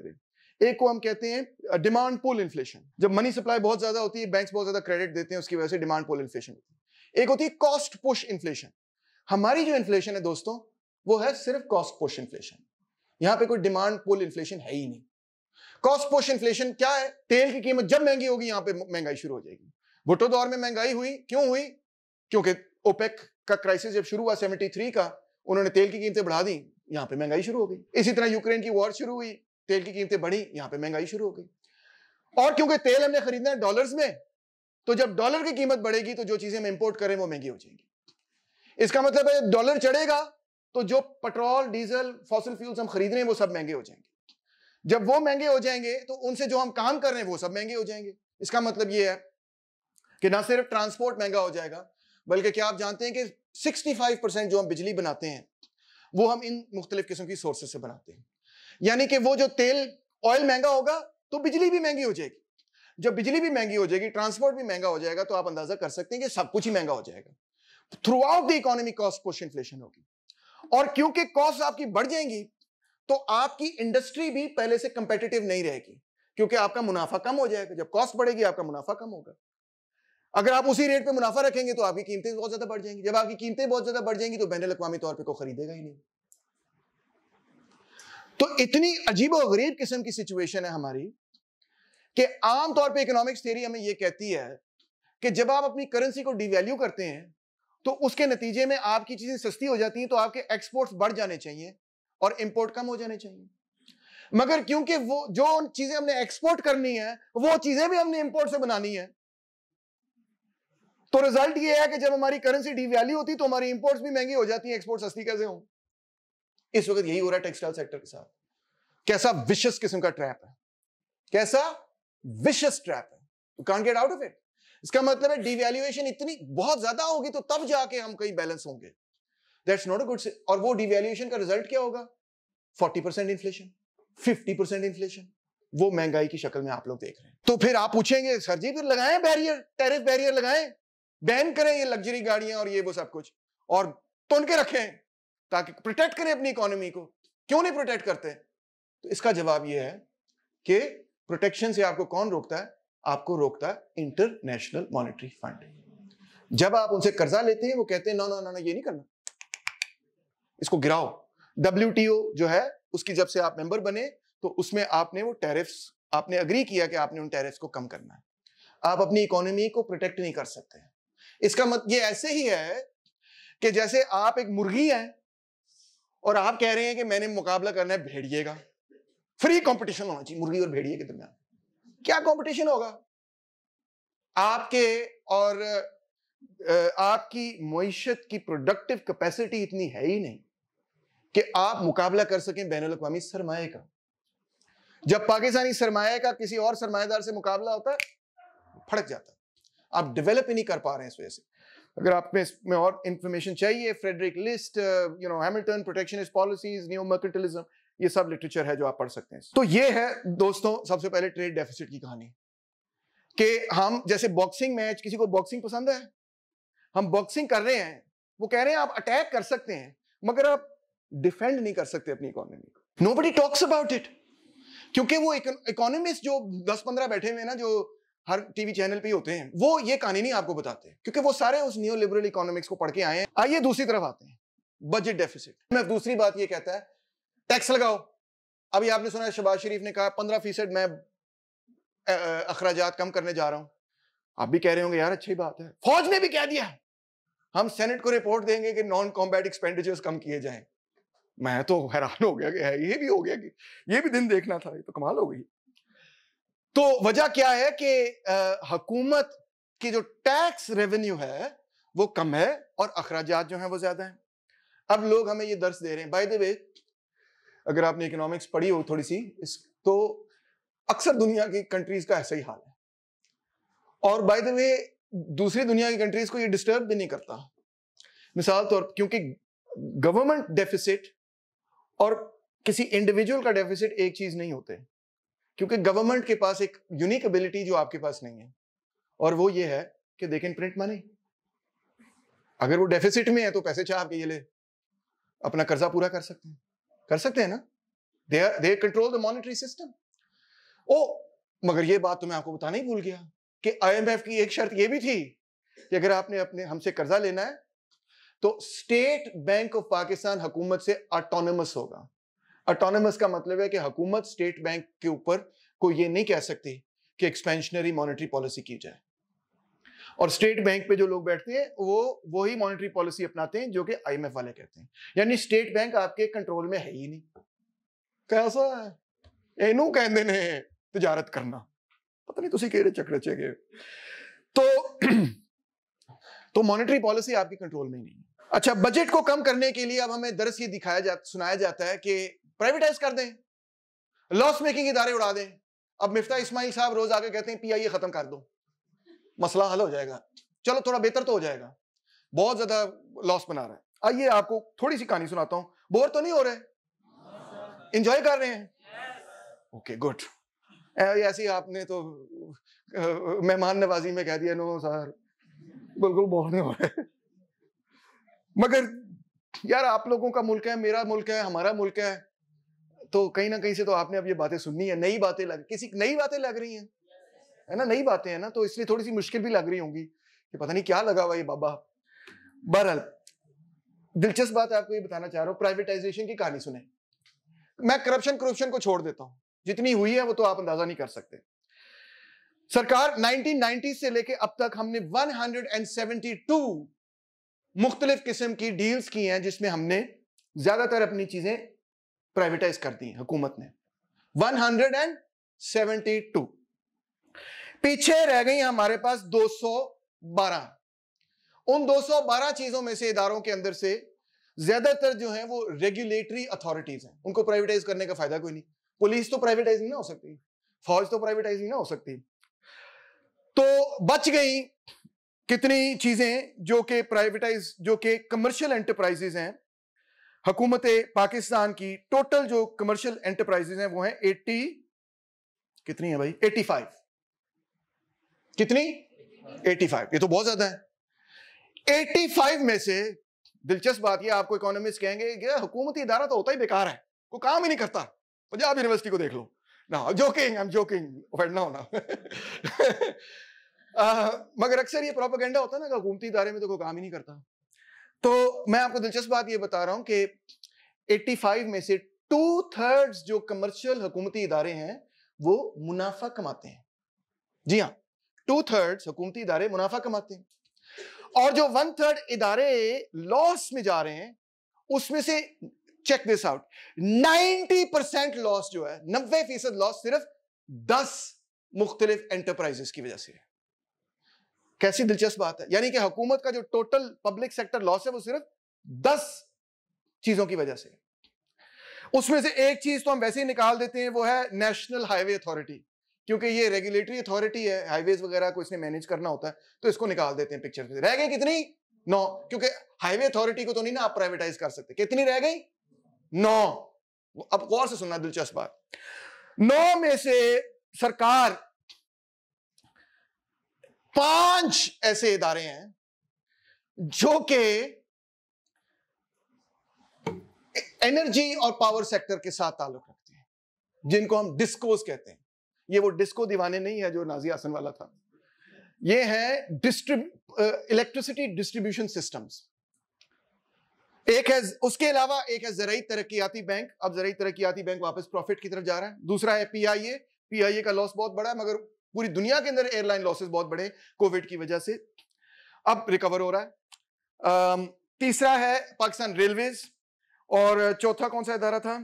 एक को हम कहते हैं डिमांड पोल इन्फ्लेशन जब मनी सप्लाई बहुत ज्यादा होती है बैंक बहुत ज्यादा क्रेडिट देते हैं उसकी वजह से डिमांड पोल इन्फ्लेशन होती है एक होती है कॉस्ट पुश इन्फ्लेशन हमारी जो इन्फ्लेशन है दोस्तों वो है सिर्फ कॉस्ट पुश इन्फ्लेशन यहां पे कोई डिमांड पोल इन्फ्लेशन है ही नहीं कॉस्ट पुश इन्फ्लेशन क्या है तेल की कीमत जब महंगी होगी यहां पे महंगाई शुरू हो जाएगी भुट्टो दौर में महंगाई हुई क्यों हुई क्योंकि ओपेक का क्राइसिस जब शुरू हुआ 73 का उन्होंने तेल की कीमतें बढ़ा दी यहाँ पे महंगाई शुरू हो गई इसी तरह यूक्रेन की वॉर शुरू हुई तेल की कीमतें बढ़ी यहाँ पे महंगाई शुरू हो गई और क्योंकि तेल हमने खरीदना है डॉलर्स में तो जब डॉलर की कीमत बढ़ेगी तो जो चीजें हम इंपोर्ट करें वो महंगी हो जाएगी इसका मतलब है डॉलर चढ़ेगा तो जो पेट्रोल डीजल फॉसिल फ्यूल्स हम खरीद रहे हैं वो सब महंगे हो जाएंगे जब वो महंगे हो जाएंगे तो उनसे जो हम काम कर रहे हैं वो सब महंगे हो जाएंगे इसका मतलब ये है कि ना सिर्फ ट्रांसपोर्ट महंगा हो जाएगा बल्कि क्या आप जानते हैं कि 65 परसेंट जो हम बिजली बनाते हैं वो हम इन मुख्तलिफ किस्म की सोर्सेज से बनाते हैं यानी कि वो जो तेल ऑयल महंगा होगा तो बिजली भी महंगी हो जाएगी जब बिजली भी महंगी हो जाएगी ट्रांसपोर्ट भी महंगा हो जाएगा तो आप अंदाजा कर सकते हैं कि सब कुछ ही महंगा हो जाएगा throughout the economy cost कुछ इन्फ्लेशन होगी और क्योंकि कॉस्ट आपकी बढ़ जाएंगी तो आपकी इंडस्ट्री भी पहले से कंपेटेटिव नहीं रहेगी क्योंकि आपका मुनाफा कम हो जाएगा जब कॉस्ट बढ़ेगी आपका मुनाफा कम होगा अगर आप उसी रेट पे मुनाफा रखेंगे तो आपकी कीमतें बहुत ज्यादा बढ़ जाएंगी जब आपकी कीमतें बहुत ज्यादा बढ़ जाएंगी तो बैन अवी तौर पर खरीदेगा ही नहीं तो इतनी अजीब और गरीब किस्म की सिचुएशन है हमारी कि आमतौर पर इकोनॉमिक्स थेरी हमें यह कहती है कि जब आप अपनी करेंसी को डिवेल्यू करते हैं तो उसके नतीजे में आपकी चीजें सस्ती हो जाती हैं तो आपके एक्सपोर्ट्स बढ़ जाने चाहिए और इंपोर्ट कम हो जाने चाहिए मगर क्योंकि वो जो चीजें हमने एक्सपोर्ट करनी है वो चीजें भी हमने इंपोर्ट से बनानी है तो रिजल्ट ये है कि जब हमारी करेंसी डिवैल्यू होती तो हमारी इंपोर्ट्स भी महंगी हो जाती है एक्सपोर्ट सस्ती कैसे हो इस वक्त यही हो रहा है टेक्सटाइल सेक्टर के साथ कैसा विशेष किस्म का ट्रैप है कैसा विशेष ट्रैप है you can't get out of it इसका मतलब है डिवैल्यूएशन इतनी बहुत ज्यादा होगी तो तब जाके हम कहीं बैलेंस होंगे दैट्स नॉट अ गुड और वो डिवैल्यूएशन का रिजल्ट क्या होगा फोर्टी इन्फ्लेशन फिफ्टी इन्फ्लेशन वो महंगाई की शक्ल में आप लोग देख रहे हैं तो फिर आप पूछेंगे सर जी फिर लगाएं बैरियर टैरिफ बैरियर लगाएं बैन करें ये लग्जरी गाड़ियां और ये वो सब कुछ और तोड़ के रखें ताकि प्रोटेक्ट करें अपनी इकोनॉमी को क्यों नहीं प्रोटेक्ट करते तो इसका जवाब ये है कि प्रोटेक्शन से आपको कौन रोकता है आपको रोकता है इंटरनेशनल मॉनिटरी फंड जब आप उनसे कर्जा लेते हैं वो कहते हैं ना ना ना ये नहीं करना इसको गिराओ डब्ल्यू जो है उसकी जब से आप मेंबर बने तो उसमें आपने वो टैरिफ्स आपने अग्री किया कि आपने उन टैरिफ्स को कम करना है आप अपनी इकोनॉमी को प्रोटेक्ट नहीं कर सकते इसका मत ये ऐसे ही है कि जैसे आप एक मुर्गी हैं और आप कह रहे हैं कि मैंने मुकाबला करना है भेड़िए का फ्री कंपटीशन होना चाहिए मुर्गी और भेड़िए के दरमियान क्या कंपटीशन होगा आपके और आपकी मीशत की प्रोडक्टिव कैपेसिटी इतनी है ही नहीं कि आप मुकाबला कर सकें बैन अवी सरमाए का जब पाकिस्तानी सरमाए का किसी और सरमाएदार से मुकाबला होता है फड़क जाता है आप डेवलप ही नहीं कर पा रहे हैं इस वजह से अगर आप में इसमें और इन्फॉर्मेशन चाहिए Friedrich List you know Hamilton protectionist policies new mercantilism ये सब लिटरेचर है जो आप पढ़ सकते हैं तो ये है दोस्तों सबसे पहले ट्रेड डेफिसिट की कहानी कि हम जैसे बॉक्सिंग मैच किसी को बॉक्सिंग पसंद है हम बॉक्सिंग कर रहे हैं वो कह रहे हैं आप अटैक कर सकते हैं मगर आप डिफेंड नहीं कर सकते अपनी इकोनॉमी को nobody talks about it क्योंकि वो इकोनॉमिस्ट जो दस पंद्रह बैठे हुए हैं ना जो हर टीवी चैनल पे होते हैं वो ये कहानी आपको बताते हैं क्योंकि वो सारे उस न्यू लिबरल इकोनॉमिक्स को पढ़ के आए हैं आइए दूसरी तरफ आते हैं बजट डेफिसिट मैं दूसरी बात ये कहता है टैक्स लगाओ अभी आपने सुना है शबाज शरीफ ने कहा पंद्रह फीसद मैं अखराज कम करने जा रहा हूं आप भी कह रहे होंगे यार अच्छी बात है फौज ने भी कह दिया हम सेनेट को रिपोर्ट देंगे कि नॉन कॉम्बैट एक्सपेंडिचर्स कम किए जाएं मैं तो हैरान हो गया कि है ये भी हो गया कि ये भी दिन देखना था ये तो कमाल हो गई तो वजह क्या है कि हकूमत की जो टैक्स रेवेन्यू है वो कम है और अखराज जो है वो ज्यादा है अब लोग हमें ये दर्श दे रहे हैं बाय द वे अगर आपने इकोनॉमिक्स पढ़ी हो थोड़ी सी इस तो अक्सर दुनिया की कंट्रीज का ऐसा ही हाल है और बाय द वे दूसरी दुनिया की कंट्रीज को ये डिस्टर्ब भी नहीं करता मिसाल तौर तो क्योंकि गवर्नमेंट डेफिसिट और किसी इंडिविजुअल का डेफिसिट एक चीज नहीं होते क्योंकि गवर्नमेंट के पास एक यूनिक एबिलिटी जो आपके पास नहीं है और वो ये है कि दे कैन प्रिंट मनी अगर वो डेफिसिट में है तो पैसे चाह के ये ले अपना कर्जा पूरा कर सकते हैं कर सकते हैं ना they are they control the monetary system oh मगर ये बात तो मैं आपको बताना ही भूल गया कि आईएमएफ की एक शर्त ये भी थी कि अगर आपने अपने हमसे कर्जा लेना है तो स्टेट बैंक ऑफ पाकिस्तान हुकूमत से ऑटोनमस होगा ऑटोनमस का मतलब है कि हुकूमत स्टेट बैंक के ऊपर को ये नहीं कह सकती कि एक्सपेंशनरी मॉनेटरी पॉलिसी की जाए और स्टेट बैंक पे जो लोग बैठते हैं वो वही मॉनेटरी पॉलिसी अपनाते हैं जो कि आईएमएफ वाले कहते हैं यानी स्टेट बैंक आपके कंट्रोल में है ही नहीं कैसा है इनू कहते ने तजारत करना पता नहीं तुम कि चक्र चे गए तो तो मॉनेटरी पॉलिसी आपके कंट्रोल में ही नहीं है अच्छा बजट को कम करने के लिए अब हमें दरस ये दिखाया जा सुनाया जाता है कि प्राइवेटाइज कर दें लॉस मेकिंग इदारे उड़ा दें अब मिफ्ता इस्माइल साहब रोज आके कहते हैं पीआईए e खत्म कर दो मसला हल हो जाएगा चलो थोड़ा बेहतर तो हो जाएगा बहुत ज्यादा लॉस बना रहा है आइए आपको थोड़ी सी कहानी सुनाता हूं बोर तो नहीं हो रहे इंजॉय कर रहे हैं ओके गुड ऐसी आपने तो मेहमान नवाजी में कह दिया नो सर बिल्कुल बोर नहीं हो रहे मगर यार आप लोगों का मुल्क है मेरा मुल्क है हमारा मुल्क है तो कहीं ना कहीं से तो आपने अब ये बातें सुननी है नई बातें लग किसी नई बातें लग रही हैं है ना नई बातें हैं ना तो इसलिए थोड़ी सी मुश्किल भी लग रही होंगी कि पता नहीं क्या लगा हुआ ये बाबा बहरहाल दिलचस्प बात आपको ये बताना चाह रहा हूँ प्राइवेटाइजेशन की कहानी सुने मैं करप्शन करप्शन को छोड़ देता हूँ जितनी हुई है वो तो आप अंदाजा नहीं कर सकते सरकार 1990 से लेके अब तक हमने 172 मुख्तलिफ किस्म की डील्स की हैं जिसमें हमने ज्यादातर अपनी चीजें प्राइवेटाइज कर दी हुकूमत ने 172 पीछे रह गई हमारे पास 212 उन 212 चीजों में से इधारों के अंदर से ज्यादातर जो है वो रेगुलेटरी अथॉरिटीज हैं उनको प्राइवेटाइज करने का फायदा कोई नहीं पुलिस तो प्राइवेटाइज नहीं ना हो सकती फौज तो प्राइवेटाइज नहीं ना हो सकती तो बच गई कितनी चीजें जो कि प्राइवेटाइज जो कि कमर्शियल एंटरप्राइजेज हैं हकूमत पाकिस्तान की टोटल जो कमर्शियल एंटरप्राइजेज हैं वो हैं 80 कितनी है भाई 85 कितनी 85 ये तो बहुत ज्यादा है 85 में से दिलचस्प बात ये आपको इकोनॉमिस्ट कहेंगे कि हुकूमती इदारा तो होता ही बेकार है कोई काम ही नहीं करता पंजाब यूनिवर्सिटी को देख लो ना जोकिंग आई एम जोकिंग ना होना मगर अक्सर ये प्रोपोगेंडा होता है ना कि हुकूमती इदारे में तो कोई काम ही नहीं करता तो मैं आपको दिलचस्प बात यह बता रहा हूं कि 85 में से टू थर्ड्स जो कमर्शियल हुकूमती इदारे हैं वो मुनाफा कमाते हैं जी हाँ टू थर्ड्स हुकूमती इदारे मुनाफा कमाते हैं और जो वन थर्ड इदारे लॉस में जा रहे हैं उसमें से check this out 90 percent loss जो है नब्बे फीसद लॉस सिर्फ दस मुख्तलिफ एंटरप्राइजेस की वजह से है कैसी दिलचस्प बात है यानी कि हुकूमत का जो टोटल पब्लिक सेक्टर लॉस है वो सिर्फ दस चीजों की वजह से उसमें से एक चीज तो हम वैसे ही निकाल देते हैं वो है नेशनल हाईवे अथॉरिटी क्योंकि ये रेगुलेटरी अथॉरिटी है हाईवेज वगैरह को इसने मैनेज करना होता है तो इसको निकाल देते हैं पिक्चर से रह गई कितनी नौ क्योंकि हाईवे अथॉरिटी को तो नहीं ना आप प्राइवेटाइज कर सकते कितनी रह गई नौ अब गौर से सुनना दिलचस्प बात नौ में से सरकार पांच ऐसे इदारे हैं जो के एनर्जी और पावर सेक्टर के साथ ताल्लुक रखते हैं जिनको हम डिस्कोस कहते हैं ये वो डिस्को दीवाने नहीं है जो नाजी आसन वाला था ये है डिस्ट्रीब इलेक्ट्रिसिटी डिस्ट्रीब्यूशन सिस्टम्स एक है उसके अलावा एक है जरिए तरक्याती बैंक अब जरिए तरक्याती बैंक वापस प्रॉफिट की तरफ जा रहा है दूसरा है पीआईए पीआईए का लॉस बहुत बड़ा है मगर पूरी दुनिया के अंदर एयरलाइन लॉसेस बहुत बड़े कोविड की वजह से अब रिकवर हो रहा है तीसरा है पाकिस्तान रेलवेज और चौथा कौन सा इधारा था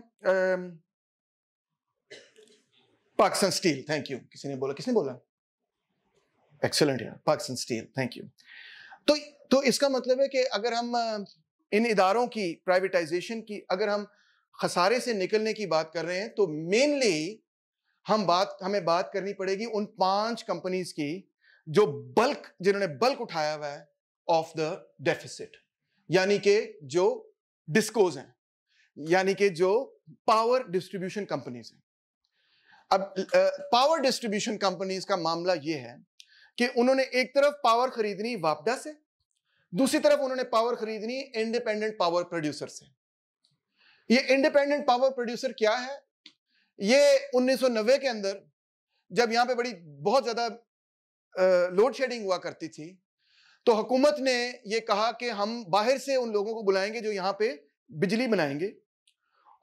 पाकिस्तान स्टील थैंक यू किसी ने बोला किसने बोला एक्सलेंट यार पाकिस्तान स्टील थैंक यू तो तो इसका मतलब है कि अगर हम इन इदारों की प्राइवेटाइजेशन की अगर हम खसारे से निकलने की बात कर रहे हैं तो मेनली हम बात हमें बात करनी पड़ेगी उन पांच कंपनीज की जो बल्क जिन्होंने बल्क उठाया हुआ है ऑफ द डेफिसिट यानी के जो डिस्कोज हैं यानी के जो पावर डिस्ट्रीब्यूशन कंपनीज हैं अब पावर डिस्ट्रीब्यूशन कंपनीज का मामला यह है कि उन्होंने एक तरफ पावर खरीदनी वापडा से दूसरी तरफ उन्होंने पावर खरीदनी इंडिपेंडेंट पावर प्रोड्यूसर से ये इंडिपेंडेंट पावर प्रोड्यूसर क्या है ये 1990 के अंदर जब यहाँ पे बड़ी बहुत ज़्यादा लोड शेडिंग हुआ करती थी तो हुकूमत ने ये कहा कि हम बाहर से उन लोगों को बुलाएंगे जो यहाँ पे बिजली बनाएंगे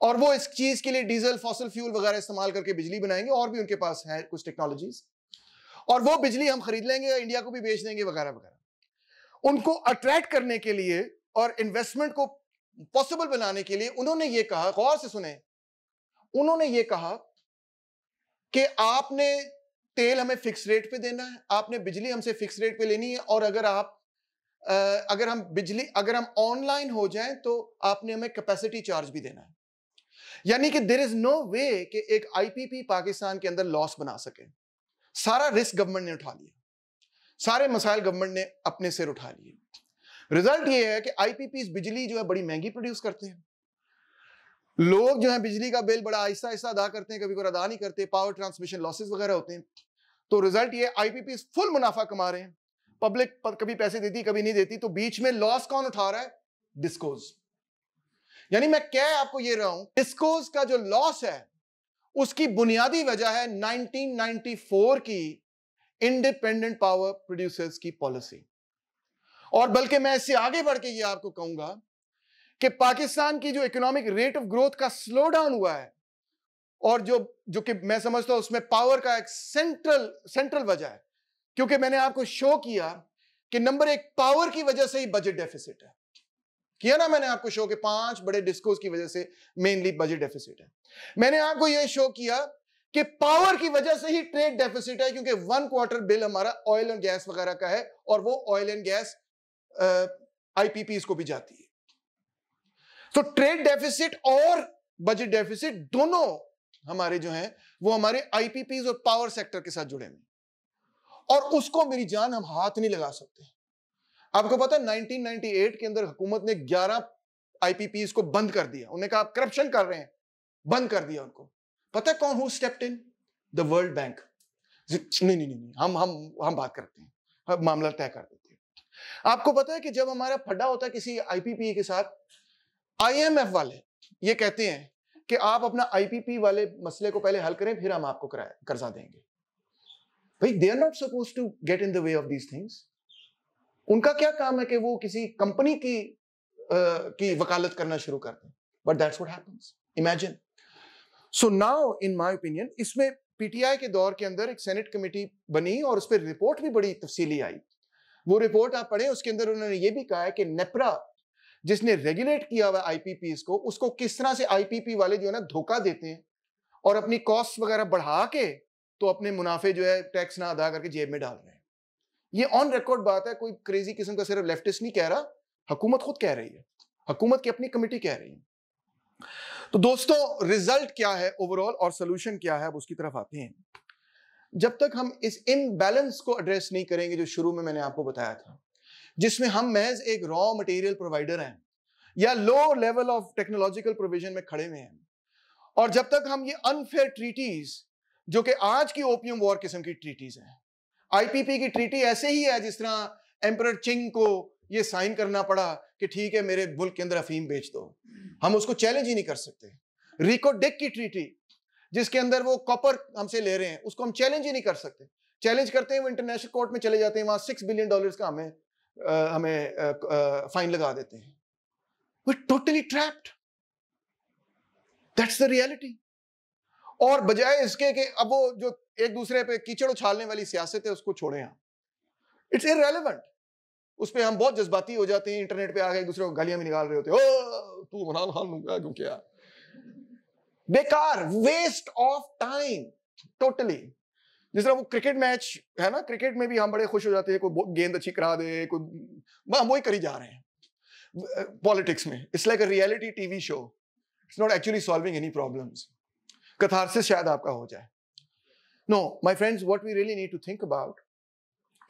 और वो इस चीज़ के लिए डीजल फॉसल फ्यूल वगैरह इस्तेमाल करके बिजली बनाएंगे और भी उनके पास है कुछ टेक्नोलॉजीज और वो बिजली हम खरीद लेंगे इंडिया को भी बेच देंगे वगैरह वगैरह उनको अट्रैक्ट करने के लिए और इन्वेस्टमेंट को पॉसिबल बनाने के लिए उन्होंने ये कहा गौर से सुने उन्होंने ये कहा कि आपने तेल हमें फिक्स रेट पे देना है आपने बिजली हमसे फिक्स रेट पे लेनी है और अगर आप आ, अगर हम बिजली अगर हम ऑनलाइन हो जाए तो आपने हमें कैपेसिटी चार्ज भी देना है यानी कि देर इज नो वे कि एक आईपीपी पाकिस्तान के अंदर लॉस बना सके सारा रिस्क गवर्नमेंट ने उठा लिया सारे मसाइल गवर्नमेंट ने अपने सिर उठा लिए रिजल्ट ये है कि आईपीपी बिजली जो है बड़ी महंगी प्रोड्यूस करते हैं लोग जो है बिजली का बिल बड़ा आहिस्ता आहिस्ता अदा करते हैं कभी कोई अदा नहीं करते पावर ट्रांसमिशन लॉसेज वगैरह होते हैं तो रिजल्ट ये आईपीपी फुल मुनाफा कमा रहे हैं पब्लिक कभी पैसे देती कभी नहीं देती तो बीच में लॉस कौन उठा रहा है डिस्कोज यानी मैं कह आपको ये रहा हूं डिस्कोज का जो लॉस है उसकी बुनियादी वजह है 1994 की इंडिपेंडेंट पावर प्रोड्यूसर्स की पॉलिसी और बल्कि मैं इससे आगे बढ़ के ये आपको कहूंगा कि पाकिस्तान की जो इकोनॉमिक रेट ऑफ ग्रोथ का स्लो डाउन हुआ है और जो जो कि मैं समझता हूं उसमें पावर का एक सेंट्रल सेंट्रल वजह है क्योंकि मैंने आपको शो किया कि नंबर एक पावर की वजह से ही बजट डेफिसिट है किया ना मैंने आपको शो के पांच बड़े डिस्कोस की वजह से मेनली बजट डेफिसिट है मैंने आपको यह शो किया कि पावर की वजह से ही ट्रेड डेफिसिट है क्योंकि वन क्वार्टर बिल हमारा ऑयल एंड गैस वगैरह का है और वो ऑयल एंड गैस आईपीपीस को भी जाती है तो ट्रेड डेफिसिट और बजट डेफिसिट दोनों हमारे जो हैं वो हमारे आईपीपीज और पावर सेक्टर के साथ जुड़े हुए और उसको मेरी जान हम हाथ नहीं लगा सकते आपको पता 1998 के अंदर हुकूमत ने 11 आईपीपीज को बंद कर दिया उन्होंने कहा आप करप्शन कर रहे हैं बंद कर दिया उनको पता है कौन who stepped in the World Bank नहीं नहीं नहीं हम हम हम बात करते हैं हम मामला तय कर देते हैं आपको पता है कि जब हमारा फड्डा होता है किसी आईपीपी के साथ आईएमएफ वाले ये कहते हैं कि आप अपना आईपीपी वाले मसले को पहले हल करें फिर हम आपको कर्जा देंगे भाई they are not suppose to get in the way of these things उनका क्या काम है कि वो किसी कंपनी की आ, की वकालत करना शुरू कर दें but that's what happens imagine so now in my opinion इसमें पीटीआई के दौर के अंदर एक सेनेट कमेटी बनी और उस पर रिपोर्ट भी बड़ी तफसीली आई वो रिपोर्ट आप पढ़े उसके अंदर उन्होंने ये भी कहा है कि नेपरा जिसने रेगुलेट किया हुआ आईपीपी को उसको किस तरह से आईपीपी वाले जो है ना धोखा देते हैं और अपनी कॉस्ट वगैरह बढ़ा के तो अपने मुनाफे जो है टैक्स ना अदा करके जेब में डाल रहे हैं ये ऑन रिकॉर्ड बात है कोई क्रेजी किस्म का सिर्फ लेफ्टिस्ट नहीं कह रहा हकूमत खुद कह रही है हकूमत की अपनी कमेटी कह रही है तो दोस्तों रिजल्ट क्या है ओवरऑल और सोल्यूशन क्या है अब उसकी तरफ आते हैं जब तक हम इस इम्बैलेंस को एड्रेस नहीं करेंगे जो शुरू में मैंने आपको बताया था जिसमें हम महज एक रॉ मटेरियल प्रोवाइडर हैं या low level of technological provision में खड़े हुए हैं और जब तक हम ये अनफेयर ट्रीटीज जो कि आज की ओपियम वॉर किस्म की ट्रीटीज है आईपीपी की ट्रीटी ऐसे ही है जिस तरह एम्पर चिंग को ये साइन करना पड़ा कि ठीक है मेरे मुल्क के अंदर अफीम बेच दो हम उसको चैलेंज ही नहीं कर सकते रिको डेक की ट्रीटी जिसके अंदर वो कॉपर हमसे ले रहे हैं उसको हम चैलेंज ही नहीं कर सकते चैलेंज करते हैं वो इंटरनेशनल कोर्ट में चले जाते हैं वहां सिक्स बिलियन डॉलर्स का हमें हमें फाइन लगा देते हैं totally trapped that's the reality और बजाय इसके कि अब वो जो एक दूसरे पे कीचड़ उछालने वाली सियासत है उसको छोड़े आप इट्स इरेलीवेंट उस पर हम बहुत जज्बाती हो जाते हैं इंटरनेट पे आके एक दूसरे को गालियां भी निकाल रहे होते ओ तू क्यों क्या बेकार वेस्ट ऑफ टाइम टोटली जिस तरह वो क्रिकेट मैच है ना क्रिकेट में भी हम बड़े खुश हो जाते हैं कोई गेंद अच्छी करा दे कोई हम वही करी जा रहे हैं पॉलिटिक्स में it's like a reality TV show it's not actually solving any problems catharsis शायद आपका हो जाए no my friends what we really need to think about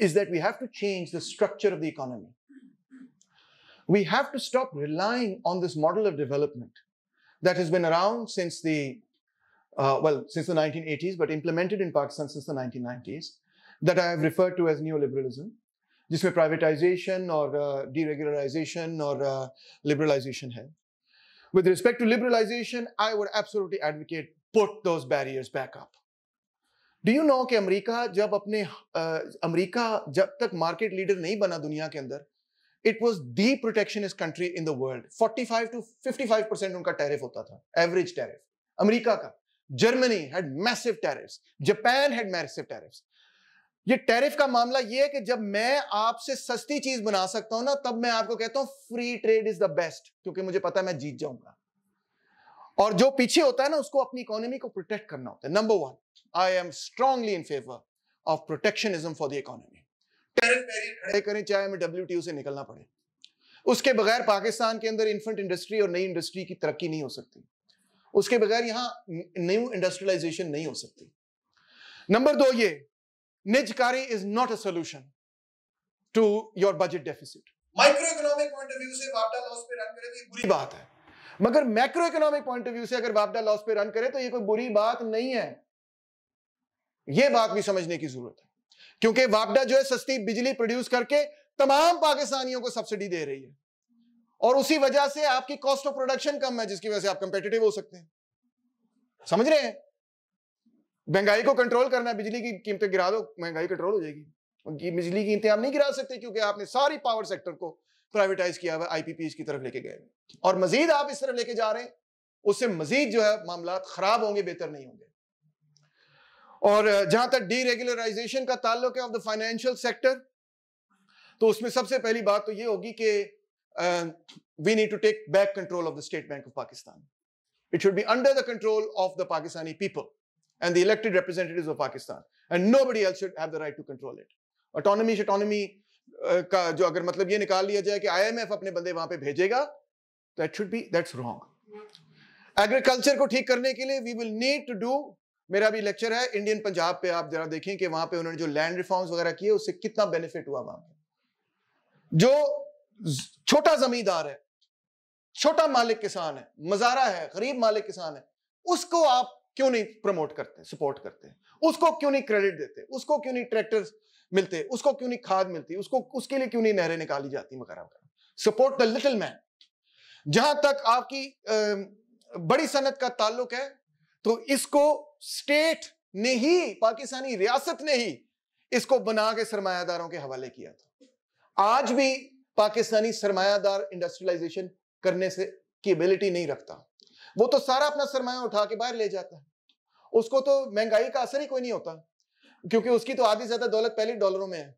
is that we have to change the structure of the economy we have to stop relying on this model of development that has been around since the uh, well, since the 1980s, but implemented in Pakistan since the 1990s, that I have referred to as neoliberalism, This may privatization or uh, deregularization or uh, liberalization have. With respect to liberalization, I would absolutely advocate put those barriers back up. Do you know that America, अपने uh, America जब तक market leader नहीं बना दुनिया के अंदर it was the protection इस country in 45 to 55 percent उनका टैरिफ होता था average tariff America Germany had massive tariffs Japan had massive tariffs ये टैरिफ का मामला ये है कि जब मैं आपसे सस्ती चीज बना सकता हूं ना तब मैं आपको कहता हूं free trade is the best क्योंकि मुझे पता है मैं जीत जाऊंगा और जो पीछे होता है ना उसको अपनी इकोनॉमी को प्रोटेक्ट करना होता है number one I am strongly in favour of protectionism for the economy tariff खड़े करें चाहे हमें डब्ल्यू से निकलना पड़े उसके बगैर पाकिस्तान के अंदर इन्फेंट इंडस्ट्री और नई इंडस्ट्री की तरक्की नहीं हो सकती उसके बगैर यहां न्यू इंडस्ट्रियलाइजेशन नहीं हो सकती नंबर दो ये निज कार्य is not a solution to your budget deficit micro economic point of view से वापडा लॉस पे रन करें तो ये बुरी बात है मगर macro economic point of view से अगर वापडा लॉस पे रन करें तो ये कोई बुरी बात नहीं है ये बात भी समझने की जरूरत है क्योंकि वापडा जो है सस्ती बिजली प्रोड्यूस करके तमाम पाकिस्तानियों को सब्सिडी दे रही है और उसी वजह से आपकी कॉस्ट ऑफ प्रोडक्शन कम है जिसकी वजह से आप कंपेटेटिव हो सकते हैं समझ रहे हैं महंगाई को कंट्रोल करना है बिजली की कीमतें गिरा दो महंगाई कंट्रोल हो जाएगी उनकी बिजली की कीमतें आप नहीं गिरा सकते क्योंकि आपने सारी पावर सेक्टर को प्राइवेटाइज किया हुआ आईपीपीज की तरफ लेके गए और मजीद आप इस तरफ लेके जा रहे हैं उससे मजीद जो है मामला खराब होंगे बेहतर नहीं होंगे और जहां तक डीरेगुलराइजेशन का ताल्लुक है ऑफ द फाइनेंशियल सेक्टर तो उसमें सबसे पहली बात तो ये होगी कि uh, we need to take back control of the State Bank of Pakistan. It should be under the control of the Pakistani people and the elected representatives of Pakistan. And nobody else should have the right to control it. Autonomy autonomy uh, का जो अगर मतलब ये निकाल लिया जाए कि IMF अपने बंदे वहां पे भेजेगा that should be that's wrong agriculture को ठीक करने के लिए मेरा भी लेक्चर है इंडियन पंजाब पे आप जरा देखें कि वहां पे उन्होंने जो लैंड रिफॉर्म्स वगैरह किए उससे कितना बेनिफिट हुआ वहां पे जो छोटा जमींदार है छोटा मालिक किसान है मजारा है गरीब मालिक किसान है उसको आप क्यों नहीं प्रमोट करते सपोर्ट करते उसको क्यों नहीं क्रेडिट देते उसको क्यों नहीं ट्रैक्टर मिलते उसको क्यों नहीं खाद मिलती उसको उसके लिए क्यों नहीं नहरें निकाली जाती वगैरह वगैरह सपोर्ट द लिटिल मैन जहां तक आपकी बड़ी सनत का ताल्लुक है तो इसको स्टेट ने ही पाकिस्तानी रियासत ने ही इसको बना के सरमायादारों के हवाले किया था आज भी पाकिस्तानी सरमायादार इंडस्ट्रियलाइजेशन करने से केबिलिटी नहीं रखता वो तो सारा अपना सरमाया उठा के बाहर ले जाता है उसको तो महंगाई का असर ही कोई नहीं होता क्योंकि उसकी तो आधी ज्यादा दौलत पहले डॉलरों में है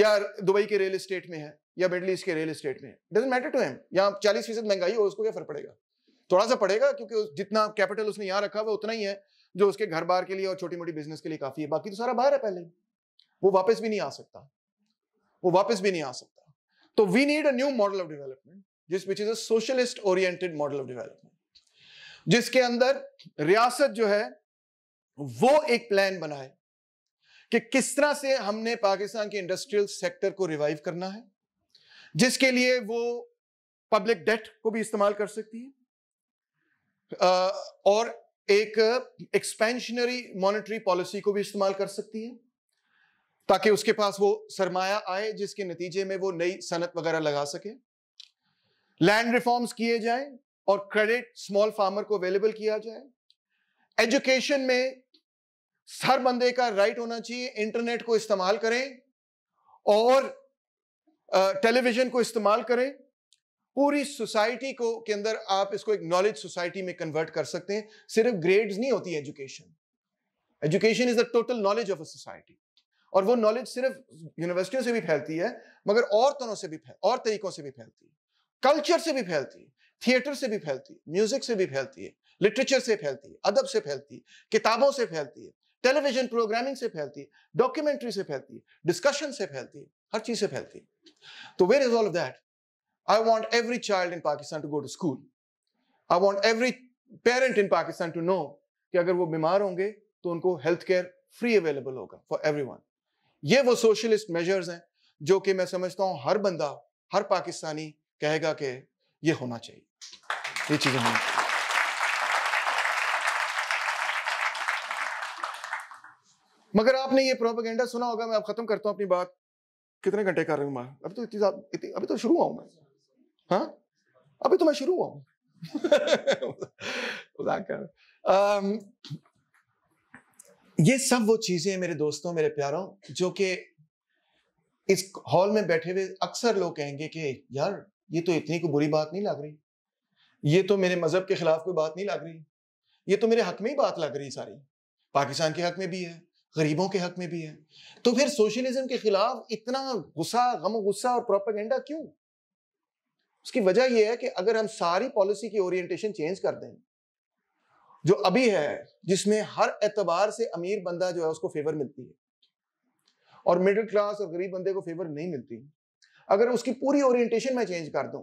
या दुबई के रियल इस्टेट में है या मिडल ईस्ट के रियल इस्टेट में डजेंट मैटर टू हिम यहाँ चालीस फीसद महंगाई हो उसको क्या फर्क पड़ेगा थोड़ा सा पड़ेगा क्योंकि जितना कैपिटल उसने यहाँ रखा हुआ उतना ही है जो उसके घर बार के लिए और छोटी मोटी बिजनेस के लिए काफी है बाकी तो सारा बाहर है पहले वो वापस भी नहीं आ सकता वो वापस भी नहीं आ सकता तो we need a new model of development जिस which is a socialist oriented model of जिसके अंदर रियासत जो है वो एक प्लान बनाए कि किस तरह से हमने पाकिस्तान के इंडस्ट्रियल सेक्टर को रिवाइव करना है जिसके लिए वो पब्लिक डेट को भी इस्तेमाल कर सकती है और एक एक्सपेंशनरी मॉनेटरी पॉलिसी को भी इस्तेमाल कर सकती है ताकि उसके पास वो सरमाया आए जिसके नतीजे में वो नई सनत वगैरह लगा सके लैंड रिफॉर्म्स किए जाए और क्रेडिट स्मॉल फार्मर को अवेलेबल किया जाए एजुकेशन में हर बंदे का राइट होना चाहिए इंटरनेट को इस्तेमाल करें और टेलीविजन को इस्तेमाल करें पूरी सोसाइटी को के अंदर आप इसको एक नॉलेज सोसाइटी में कन्वर्ट कर सकते हैं सिर्फ ग्रेड्स नहीं होती education education is the total knowledge of a society और वो नॉलेज सिर्फ यूनिवर्सिटियों से भी फैलती है मगर और तनों से भी और तरीकों से भी फैलती है कल्चर से भी फैलती है थिएटर से भी फैलती है म्यूजिक से भी फैलती है लिटरेचर से फैलती है अदब से फैलती है किताबों से फैलती है टेलीविजन प्रोग्रामिंग से फैलती है डॉक्यूमेंट्री से फैलती है डिस्कशन से फैलती है हर चीज से फैलती है तो where is all of that I want every child in Pakistan to go to school I want every parent in Pakistan to know कि अगर वो बीमार होंगे तो उनको हेल्थ केयर फ्री अवेलेबल होगा फॉर एवरी वन ये वो सोशलिस्ट मेजर्स हैं जो कि मैं समझता हूँ हर बंदा हर पाकिस्तानी कहेगा कि ये होना चाहिए ये चीज़ें होनी चाहिए मगर आपने ये प्रोपागेंडा सुना होगा मैं अब ख़त्म करता हूँ अपनी बात कितने घंटे कर रही हूँ मैं अभी तो इतनी अभी तो शुरू हुआ हूँ मैं हाँ अभी तो मैं शुरू हुआ हूँ ये सब वो चीजें मेरे दोस्तों मेरे प्यारों जो कि इस हॉल में बैठे हुए अक्सर लोग कहेंगे कि यार ये तो इतनी कोई बुरी बात नहीं लग रही ये तो मेरे मजहब के खिलाफ कोई बात नहीं लग रही ये तो मेरे हक में ही बात लग रही सारी पाकिस्तान के हक में भी है गरीबों के हक में भी है तो फिर सोशलिज्म के खिलाफ इतना गुस्सा गम गुस्सा और प्रोपागेंडा क्यों उसकी वजह यह है कि अगर हम सारी पॉलिसी की ओरिएंटेशन चेंज कर दें जो अभी है जिसमें हर एतबार से अमीर बंदा जो है उसको फेवर मिलती है और मिडिल क्लास और गरीब बंदे को फेवर नहीं मिलती अगर उसकी पूरी ओरिएंटेशन मैं चेंज कर दूं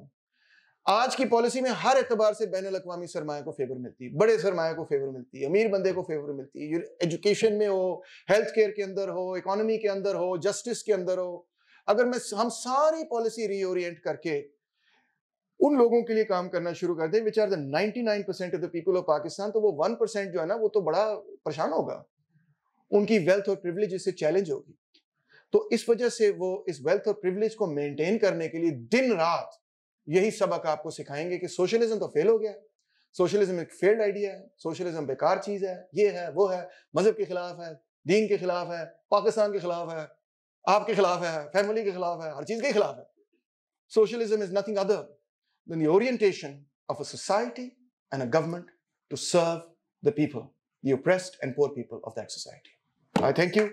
आज की पॉलिसी में हर एतबार से बैन अवी सरमाए को फेवर मिलती है बड़े सरमाए को फेवर मिलती है अमीर बंदे को फेवर मिलती है एजुकेशन में हो हेल्थ केयर के अंदर हो इकोनॉमी के अंदर हो जस्टिस के अंदर हो अगर मैं हम सारी पॉलिसी रीओरिएंट करके उन लोगों के लिए काम करना शुरू कर दें which are the nine percent of the people of Pakistan तो वो वन परसेंट जो है ना वो तो बड़ा परेशान होगा उनकी वेल्थ और प्रिवलेज इससे चैलेंज होगी तो इस वजह से वो इस वेल्थ और प्रिवलेज को मेंटेन करने के लिए दिन रात यही सबक आपको सिखाएंगे कि सोशलिज्म तो फेल हो गया सोशलिज्म एक फेल्ड आइडिया है सोशलिज्म बेकार चीज है ये है वो है मजहब के खिलाफ है दीन के खिलाफ है पाकिस्तान के खिलाफ है आपके खिलाफ है फैमिली के खिलाफ है हर चीज के खिलाफ है socialism is nothing other than the orientation of a society and a government to serve the people, the oppressed and poor people of that society. I thank you.